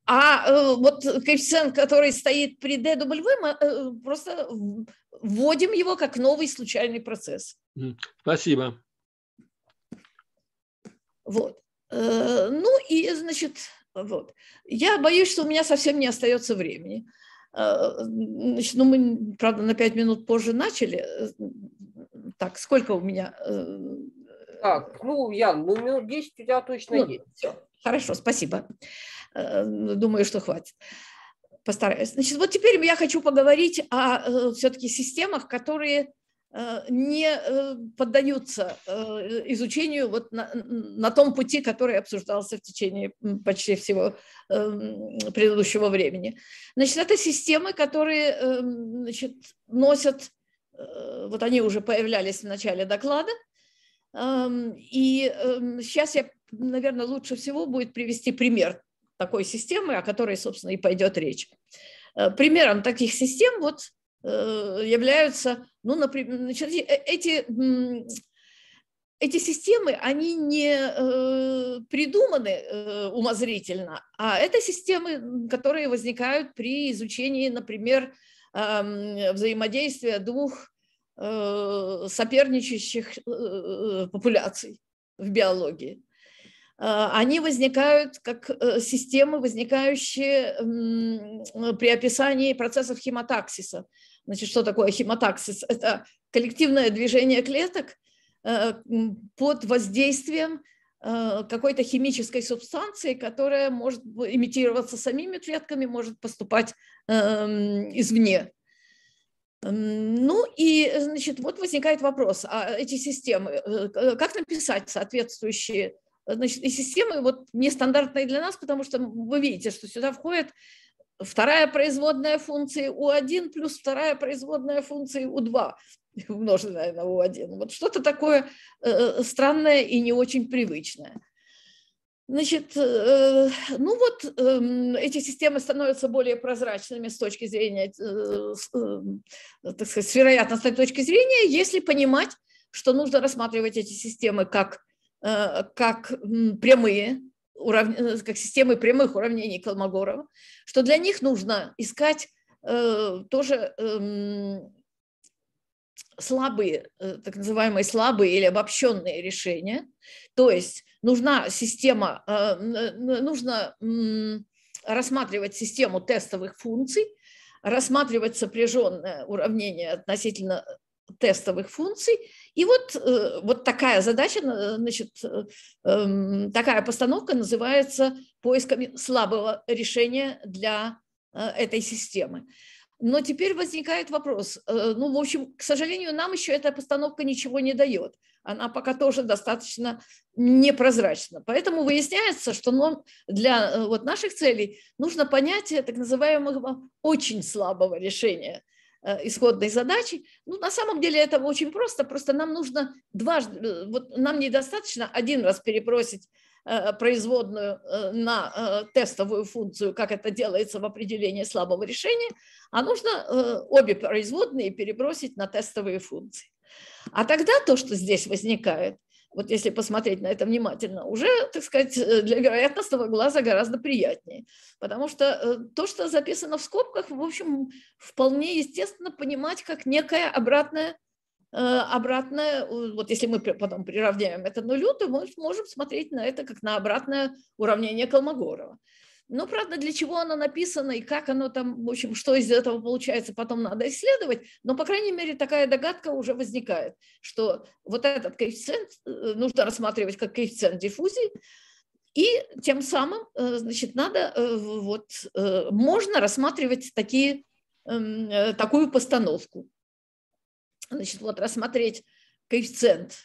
[SPEAKER 2] А э, вот коэффициент, который стоит при DW, мы э, просто вводим его как новый случайный процесс. Спасибо. Вот. Э, ну и, значит, вот. Я боюсь, что у меня совсем не остается времени. Э, значит, ну, мы, правда, на пять минут позже начали. Э, так, сколько у меня? Э, так, ну, Ян, ну, минут 10 у тебя точно ну, есть. Все, хорошо, спасибо. Думаю, что хватит. Постараюсь. Значит, вот теперь я хочу поговорить о все-таки системах, которые Э, не э, поддаются э, изучению вот на, на том пути, который обсуждался в течение почти всего эм, предыдущего времени. Значит, это системы, которые эм, значит, носят, вот они уже появлялись в начале доклада, эм, и сейчас я, наверное, лучше всего будет привести пример такой системы, о которой, собственно, и пойдет речь. Примером таких систем вот Э, являются, ну, например, значит, э, эти, эти системы, они не э, придуманы умозрительно, а это системы, которые возникают при изучении, например, эм, взаимодействия двух соперничающих популяций в биологии. А, они возникают как э, системы, возникающие при описании процессов хемотаксиса. Значит, что такое хемотаксис? Это коллективное движение клеток э, под воздействием э, какой-то химической субстанции, которая может имитироваться самими клетками, может поступать извне. Ну и, значит, вот возникает вопрос, а эти системы, как написать соответствующие значит, и системы вот нестандартные для нас, потому что вы видите, что сюда входит вторая производная функции U1 плюс вторая производная функции U2 умноженная на U1. Вот что-то такое э, э, странное и не очень привычное. Значит, э, ну вот эм, эти системы становятся более прозрачными с точки зрения, так сказать, с вероятностной точки зрения, если понимать, что нужно рассматривать эти системы как Э, как прямые, урав... Э, как системы прямых уравнений Калмогорова, что для них нужно искать э, тоже эм, э, слабые, так называемые слабые или обобщенные решения. То есть нужна система, э, нужно э, рассматривать систему тестовых функций, рассматривать сопряженное уравнение относительно тестовых функций и вот, э, вот такая задача, э, значит, эм, такая постановка называется поисками слабого решения для э, этой системы. Но теперь возникает вопрос. Ну, в общем, к сожалению, нам еще эта постановка ничего не дает. Она пока тоже достаточно непрозрачна. Поэтому выясняется, что для вот наших целей нужно понятие так называемого очень слабого решения – Э, исходной задачи. Ну, на самом деле это очень просто, просто нам нужно дважды, э, вот нам недостаточно один раз перебросить э, производную на тестовую функцию, как это делается в определении слабого решения, а нужно обе производные перебросить на тестовые функции. А тогда то, что здесь возникает, вот если посмотреть на это внимательно, уже, так сказать, э, для вероятностного глаза гораздо приятнее. Потому что э, то, что записано в скобках, в общем, вполне естественно понимать как некое обратное э, обратное, вот если мы потом приравняем это нулю, то мы можем смотреть на это как на обратное уравнение Калмогорова. Ну, правда, для чего она написана и как оно там, в общем, что из этого получается, потом надо исследовать. Но, по крайней мере, такая догадка уже возникает, что вот этот коэффициент э, нужно рассматривать как коэффициент диффузии, и тем самым, э, значит, надо, э, вот, можно рассматривать такие, эм, такую постановку. Значит, вот рассмотреть коэффициент,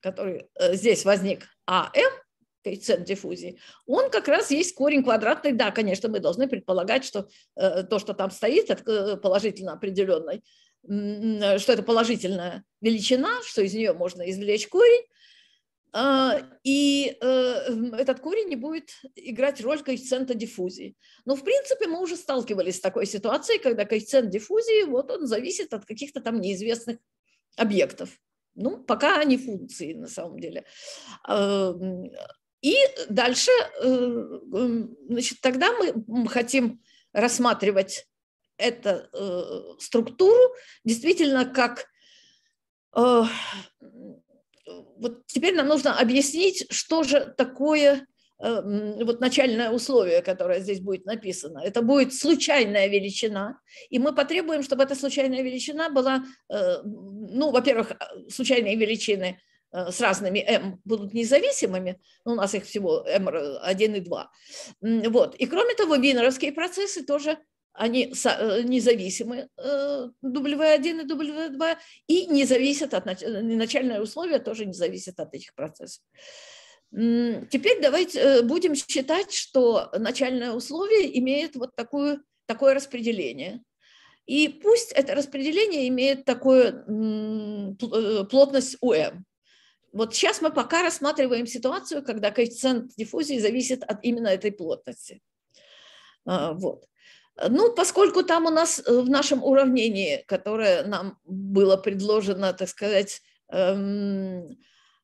[SPEAKER 2] который здесь возник, АМ – коэффициент диффузии, он как раз есть корень квадратный. Да, конечно, мы должны предполагать, что э, то, что там стоит, это э, положительно определенной, что это положительная величина, что из нее можно извлечь корень, а, и э, этот корень не будет играть роль коэффициента диффузии. Но, в принципе, мы уже сталкивались с такой ситуацией, когда коэффициент диффузии, вот он зависит от каких-то там неизвестных объектов. Ну, пока они функции, на самом деле. А, и дальше, э, значит, тогда мы хотим рассматривать эту э, структуру действительно как... Э, вот теперь нам нужно объяснить, что же такое вот начальное условие, которое здесь будет написано. Это будет случайная величина, и мы потребуем, чтобы эта случайная величина была, ну, во-первых, случайные величины Э, с разными М будут независимыми, у нас их всего М1 э, и 2. Вот. И кроме того, винеровские процессы тоже они э, независимы, W1 и W2, и не зависят от начальные условия, тоже не зависят от этих процессов. Теперь давайте будем считать, что начальное условие имеет вот такую, такое распределение. И пусть это распределение имеет такую плотность УМ. Вот сейчас мы пока рассматриваем ситуацию, когда коэффициент диффузии зависит от именно этой плотности. А, вот. Ну, поскольку там у нас э, в нашем уравнении, которое нам было предложено, так сказать, эм,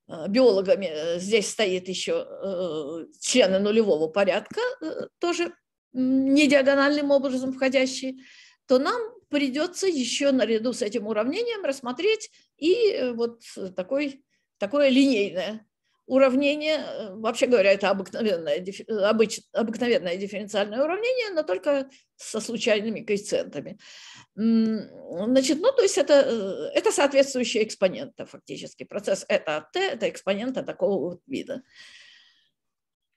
[SPEAKER 2] э, биологами, э, здесь стоит еще члены нулевого порядка, тоже не диагональным образом входящие, то нам придется еще наряду с этим уравнением рассмотреть и вот такой такое линейное. Уравнение, э, вообще говоря, это обыкновенное, обыч, обыкновенное дифференциальное уравнение, но только со случайными коэффициентами. Значит, ну, то есть это, э, это соответствующие экспонента фактически. Процесс это от t, это экспонента такого вот вида.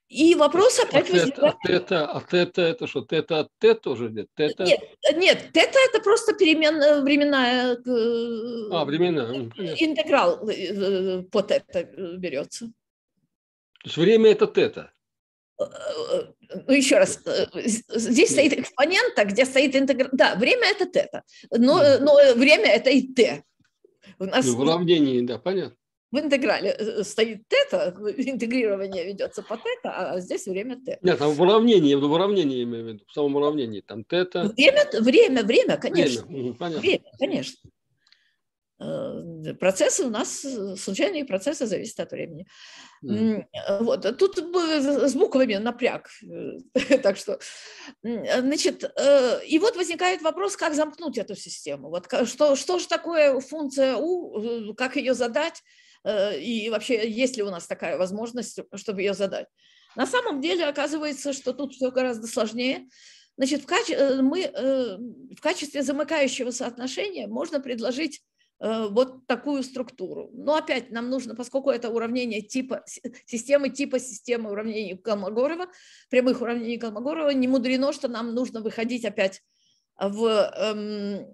[SPEAKER 2] И вопрос а опять а возникает.
[SPEAKER 1] А тета, а тета это что? Тета от тет тоже нет? Тета... Нет,
[SPEAKER 2] нет, тета это просто перемен, э, временная... Э,
[SPEAKER 1] а, временная. Ну,
[SPEAKER 2] интеграл э, по тета берется. То
[SPEAKER 1] есть время это тета?
[SPEAKER 2] ну еще раз, здесь стоит экспонента, где стоит интеграл. Да, время это тета, но, но время это и т. У нас... Ну, в
[SPEAKER 1] уравнении, да, понятно.
[SPEAKER 2] В интеграле э, стоит тета, интегрирование ведется по тета, а, а здесь время тета. Нет, там в
[SPEAKER 1] уравнении, в уравнении имею в виду, в самом уравнении там тета.
[SPEAKER 2] Время, время, время, конечно. Время, Понятно. время конечно. Э, процессы у нас, э, случайные процессы зависят от времени. Mm. Вот. А тут с буквами напряг. так что, значит, и вот возникает вопрос, как замкнуть эту систему. Вот что, что же такое функция У, как ее задать, Э, и вообще есть ли у нас такая возможность, чтобы ее задать. На самом деле оказывается, что тут все гораздо сложнее. Значит, в, каче- э, мы, э, в качестве замыкающего соотношения можно предложить вот такую структуру. Но опять нам нужно, поскольку это уравнение типа системы типа системы уравнений Калмогорова, прямых уравнений Калмогорова, не мудрено, что нам нужно выходить опять в эм,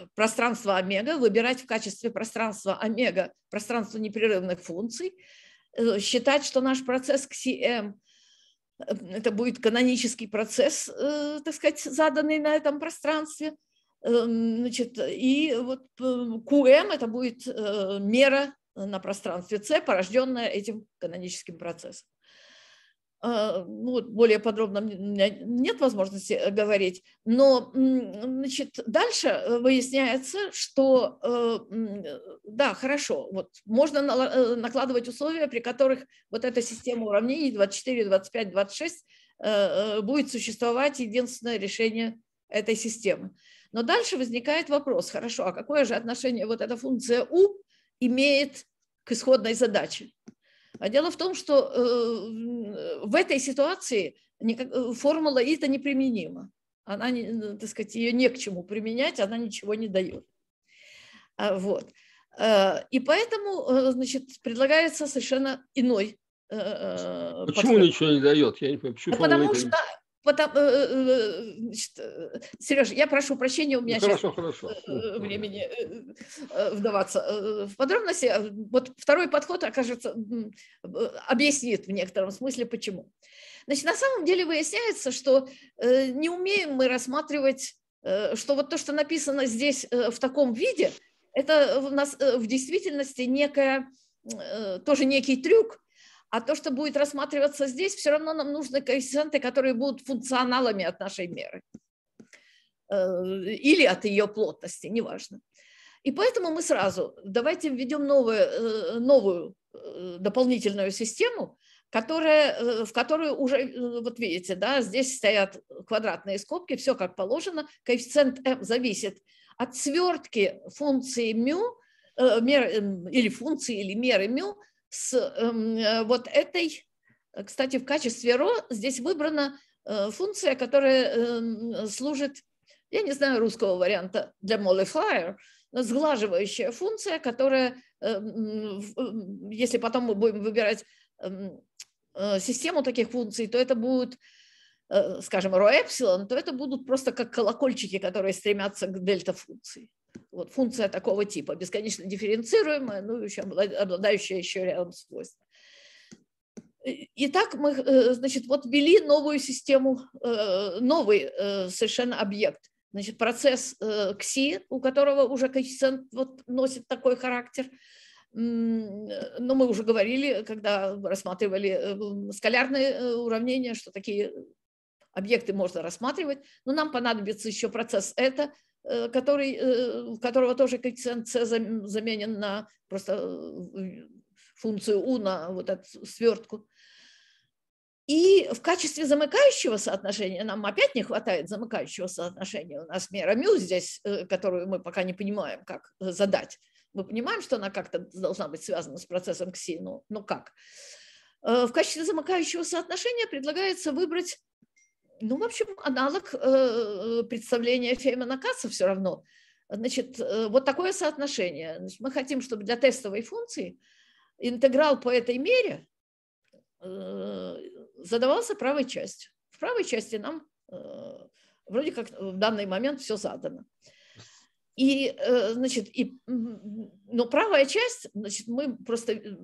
[SPEAKER 2] Э, пространство омега, выбирать в качестве пространства омега пространство непрерывных функций, э, считать, что наш процесс ксм э, это будет канонический процесс, так сказать, заданный на этом пространстве. Значит, и вот QM это будет мера на пространстве C, порожденная этим каноническим процессом. А, ну, более подробно у меня нет возможности э, говорить, но значит, дальше э, выясняется, что э, да, хорошо, вот можно накладывать условия, при которых вот эта система уравнений 24, 25, 26 будет существовать единственное решение этой системы. Но дальше возникает вопрос, хорошо, а какое же отношение вот эта функция u имеет к исходной задаче? А дело в том, что э, в этой ситуации э, формула ИТа неприменима. Она, э, так сказать, ее не к чему применять, она ничего не дает. А, вот. И поэтому, значит, предлагается совершенно иной Почему подход. ничего
[SPEAKER 1] не дает? Я не понимаю, почему да потому что
[SPEAKER 2] Потому, э, э, э, значит, Сереж, я прошу прощения, у ну, меня хорошо, сейчас хорошо. времени вдаваться в подробности. А, вот второй подход, окажется, объяснит в некотором смысле, почему. Значит, на самом деле выясняется, что не умеем мы рассматривать, что вот то, что написано здесь в таком виде, это у нас, в действительности некая, тоже некий трюк, а то, что будет рассматриваться здесь, все равно нам нужны коэффициенты, которые будут функционалами от нашей меры э, или от ее плотности, неважно. И поэтому мы сразу давайте введем э, новую, новую э, дополнительную систему, которая, в которую уже, вот видите, да, здесь стоят квадратные скобки, все как положено. Коэффициент m зависит от свертки функции μ, или функции или меры μ с эм, э, вот этой, э, кстати, в качестве ро здесь выбрана э, функция, которая э, служит, я не знаю русского варианта для mollifier, но сглаживающая функция, которая, эм, если потом мы будем выбирать э, систему таких функций, то это будет э, скажем, ро эпсилон, то это будут просто как колокольчики, которые стремятся к дельта функции. Вот функция такого типа, бесконечно дифференцируемая, ну, еще обладающая еще рядом свойств. и так мы, э, значит, вот ввели новую систему, э, новый э, совершенно объект. Значит, процесс КСИ, у которого уже коэффициент вот носит такой характер. Но ну, мы уже говорили, когда рассматривали скалярные уравнения, что такие объекты можно рассматривать, но нам понадобится еще процесс это, Э, который, э, у которого тоже коэффициент c заменен на просто э, функцию u на вот эту свертку. И в качестве замыкающего соотношения, нам опять не хватает замыкающего соотношения, у нас мера мю здесь, которую мы пока не понимаем, как задать. Мы понимаем, что она как-то должна быть связана с процессом кси, но, но как? В качестве замыкающего соотношения предлагается выбрать ну, в общем, аналог э, представления Феймана Касса все равно. Значит, э, вот такое соотношение. Значит, мы хотим, чтобы для тестовой функции интеграл по этой мере э, задавался правой частью. В правой части нам вроде как в данный момент все задано. И, значит, и, но правая часть, значит, мы просто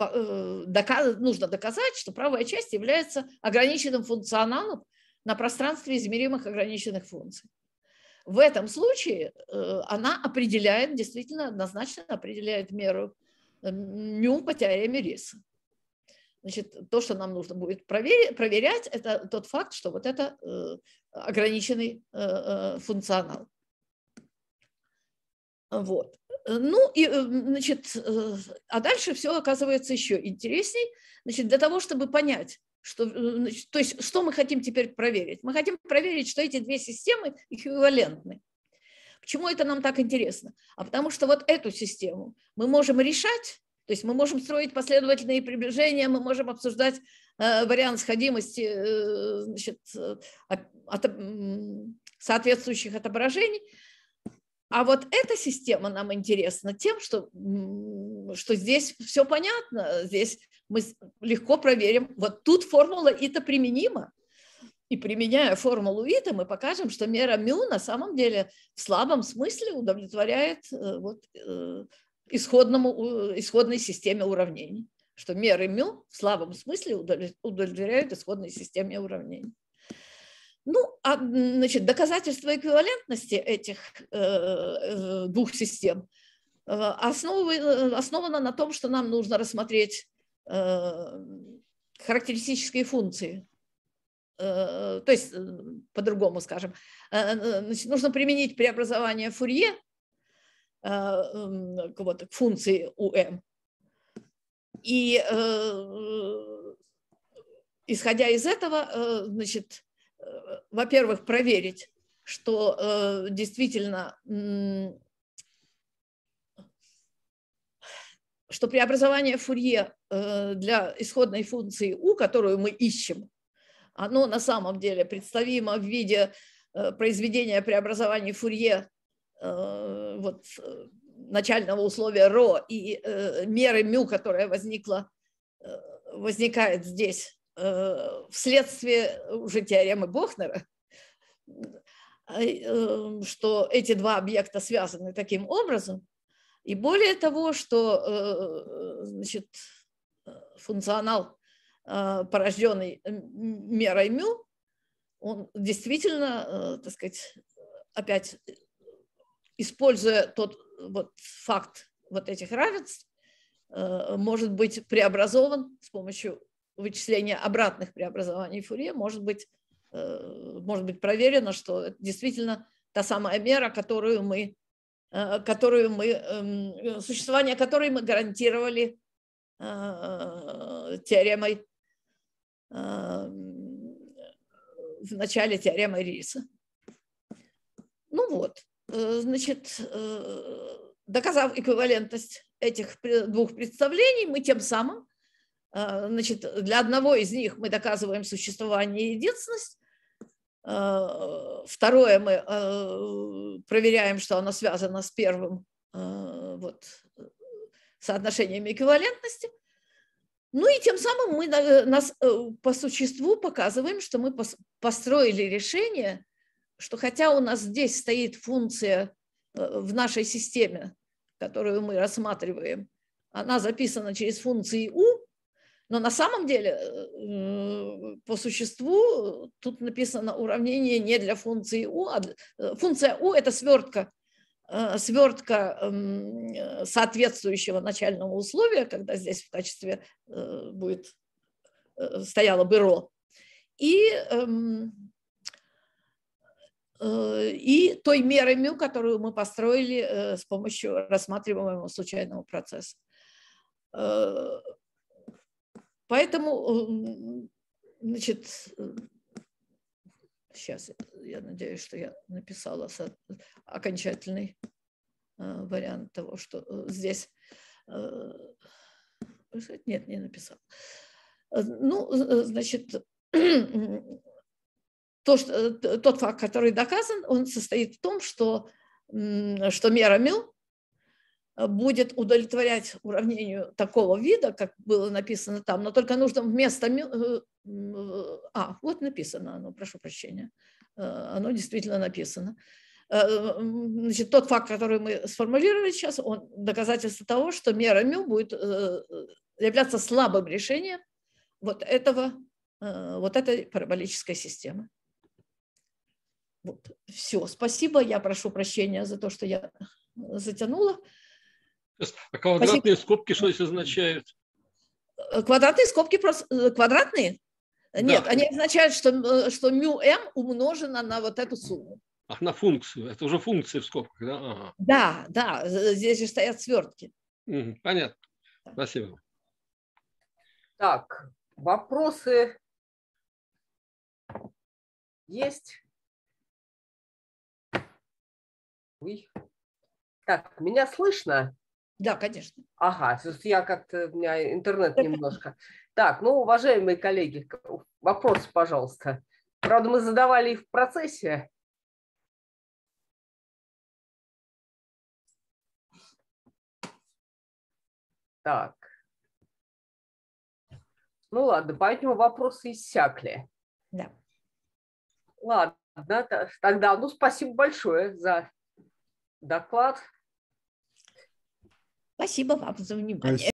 [SPEAKER 2] Э, доказ, нужно доказать, что правая часть является ограниченным функционалом на пространстве измеримых ограниченных функций. В этом случае э, она определяет, действительно однозначно определяет меру мю э, по теореме Риса. Значит, то, что нам нужно будет проверять, это тот факт, что вот это ограниченный функционал. Вот. Ну, и, э, значит, э, а дальше все оказывается еще интересней. Значит, для того, чтобы понять, что, э, значит, то есть, что мы хотим теперь проверить? Мы хотим проверить, что эти две системы эквивалентны. Почему это нам так интересно? А потому что вот эту систему мы можем решать, то есть мы можем строить последовательные приближения, мы можем обсуждать э, вариант сходимости э, значит, от, от, соответствующих отображений, а вот эта система нам интересна тем, что, что здесь все понятно, здесь мы легко проверим, вот тут формула ИТА применима. И применяя формулу ИТА, мы покажем, что мера мю на самом деле в слабом смысле удовлетворяет э, вот, э, исходному, исходной системе уравнений, что меры мю в слабом смысле удовлетворяют исходной системе уравнений. Ну, а, значит, доказательство эквивалентности этих э, э двух систем э, э, основано на том, что нам нужно рассмотреть э, характеристические функции. Э, то есть, по-другому скажем, значит, нужно применить преобразование Фурье к, вот, к функции у m. И исходя из этого, значит, Э, во-первых, проверить, что э, действительно, э, что преобразование Фурье э, для исходной функции u, которую мы ищем, оно на самом деле представимо в виде э, произведения преобразования Фурье э, вот, э, начального условия ρ и э, меры μ, которая возникла, э, возникает здесь Э, вследствие уже теоремы Бохнера, э, что эти два объекта связаны таким образом, и более того, что э, значит, функционал, порожденный мерой мю, он действительно, так сказать, опять используя тот вот факт вот этих равенств, может быть преобразован с помощью вычисление обратных преобразований Фурье может быть, э, может быть проверено, что это действительно та самая мера, которую мы, э, которую мы, эм, э, существование которой мы гарантировали теоремой в начале теоремы Риса. Ну вот, значит, доказав эквивалентность этих двух представлений, мы тем самым а, значит, для одного из них мы доказываем существование и единственность, а, второе мы а, проверяем, что оно связано с первым вот, соотношениями эквивалентности, ну и тем самым мы э, нас э, по существу показываем, что мы построили решение, что хотя у нас здесь стоит функция э, в нашей системе, которую мы рассматриваем, она записана через функции u, но на самом деле, э, по существу, тут написано уравнение не для функции u, а э, функция u – это свертка, э, свертка эм, соответствующего начального условия, когда здесь в качестве будет стояло ро И эм, и той меры мю, которую мы построили с помощью рассматриваемого случайного процесса. Поэтому, э, значит, сейчас э, я надеюсь, что я написала окончательный э, вариант того, что здесь нет, не написал. Ну, значит, то, что, тот факт, который доказан, он состоит в том, что, что мера мил Э, будет удовлетворять уравнению такого вида, как было написано там, но только нужно вместо... Э, э, а, вот написано оно, прошу прощения. Оно действительно написано. Значит, тот факт, который мы сформулировали сейчас, он доказательство того, что мера мю будет являться слабым решением вот этого, вот этой параболической системы. Вот. Все, спасибо. Я прошу прощения за то, что я затянула.
[SPEAKER 1] А квадратные Спасибо.
[SPEAKER 2] скобки что здесь означают? Э, квадратные скобки просто э, квадратные? Да. Нет, они означают, что, э, что мю m умножено на вот эту сумму. Ах, на функцию.
[SPEAKER 1] Это уже функции в скобках, да? Ага.
[SPEAKER 2] Да, да. Здесь же стоят свертки.
[SPEAKER 1] понятно. Спасибо.
[SPEAKER 2] Так, вопросы есть? Ой. Так, меня слышно? Да, конечно. Ага, я как-то, у меня интернет немножко. Так, ну, уважаемые коллеги, вопросы, пожалуйста. Правда, мы задавали их в процессе. Так. Ну ладно, поэтому вопросы иссякли. Да. Ладно, тогда ну спасибо большое за доклад. Спасибо вам за
[SPEAKER 1] внимание.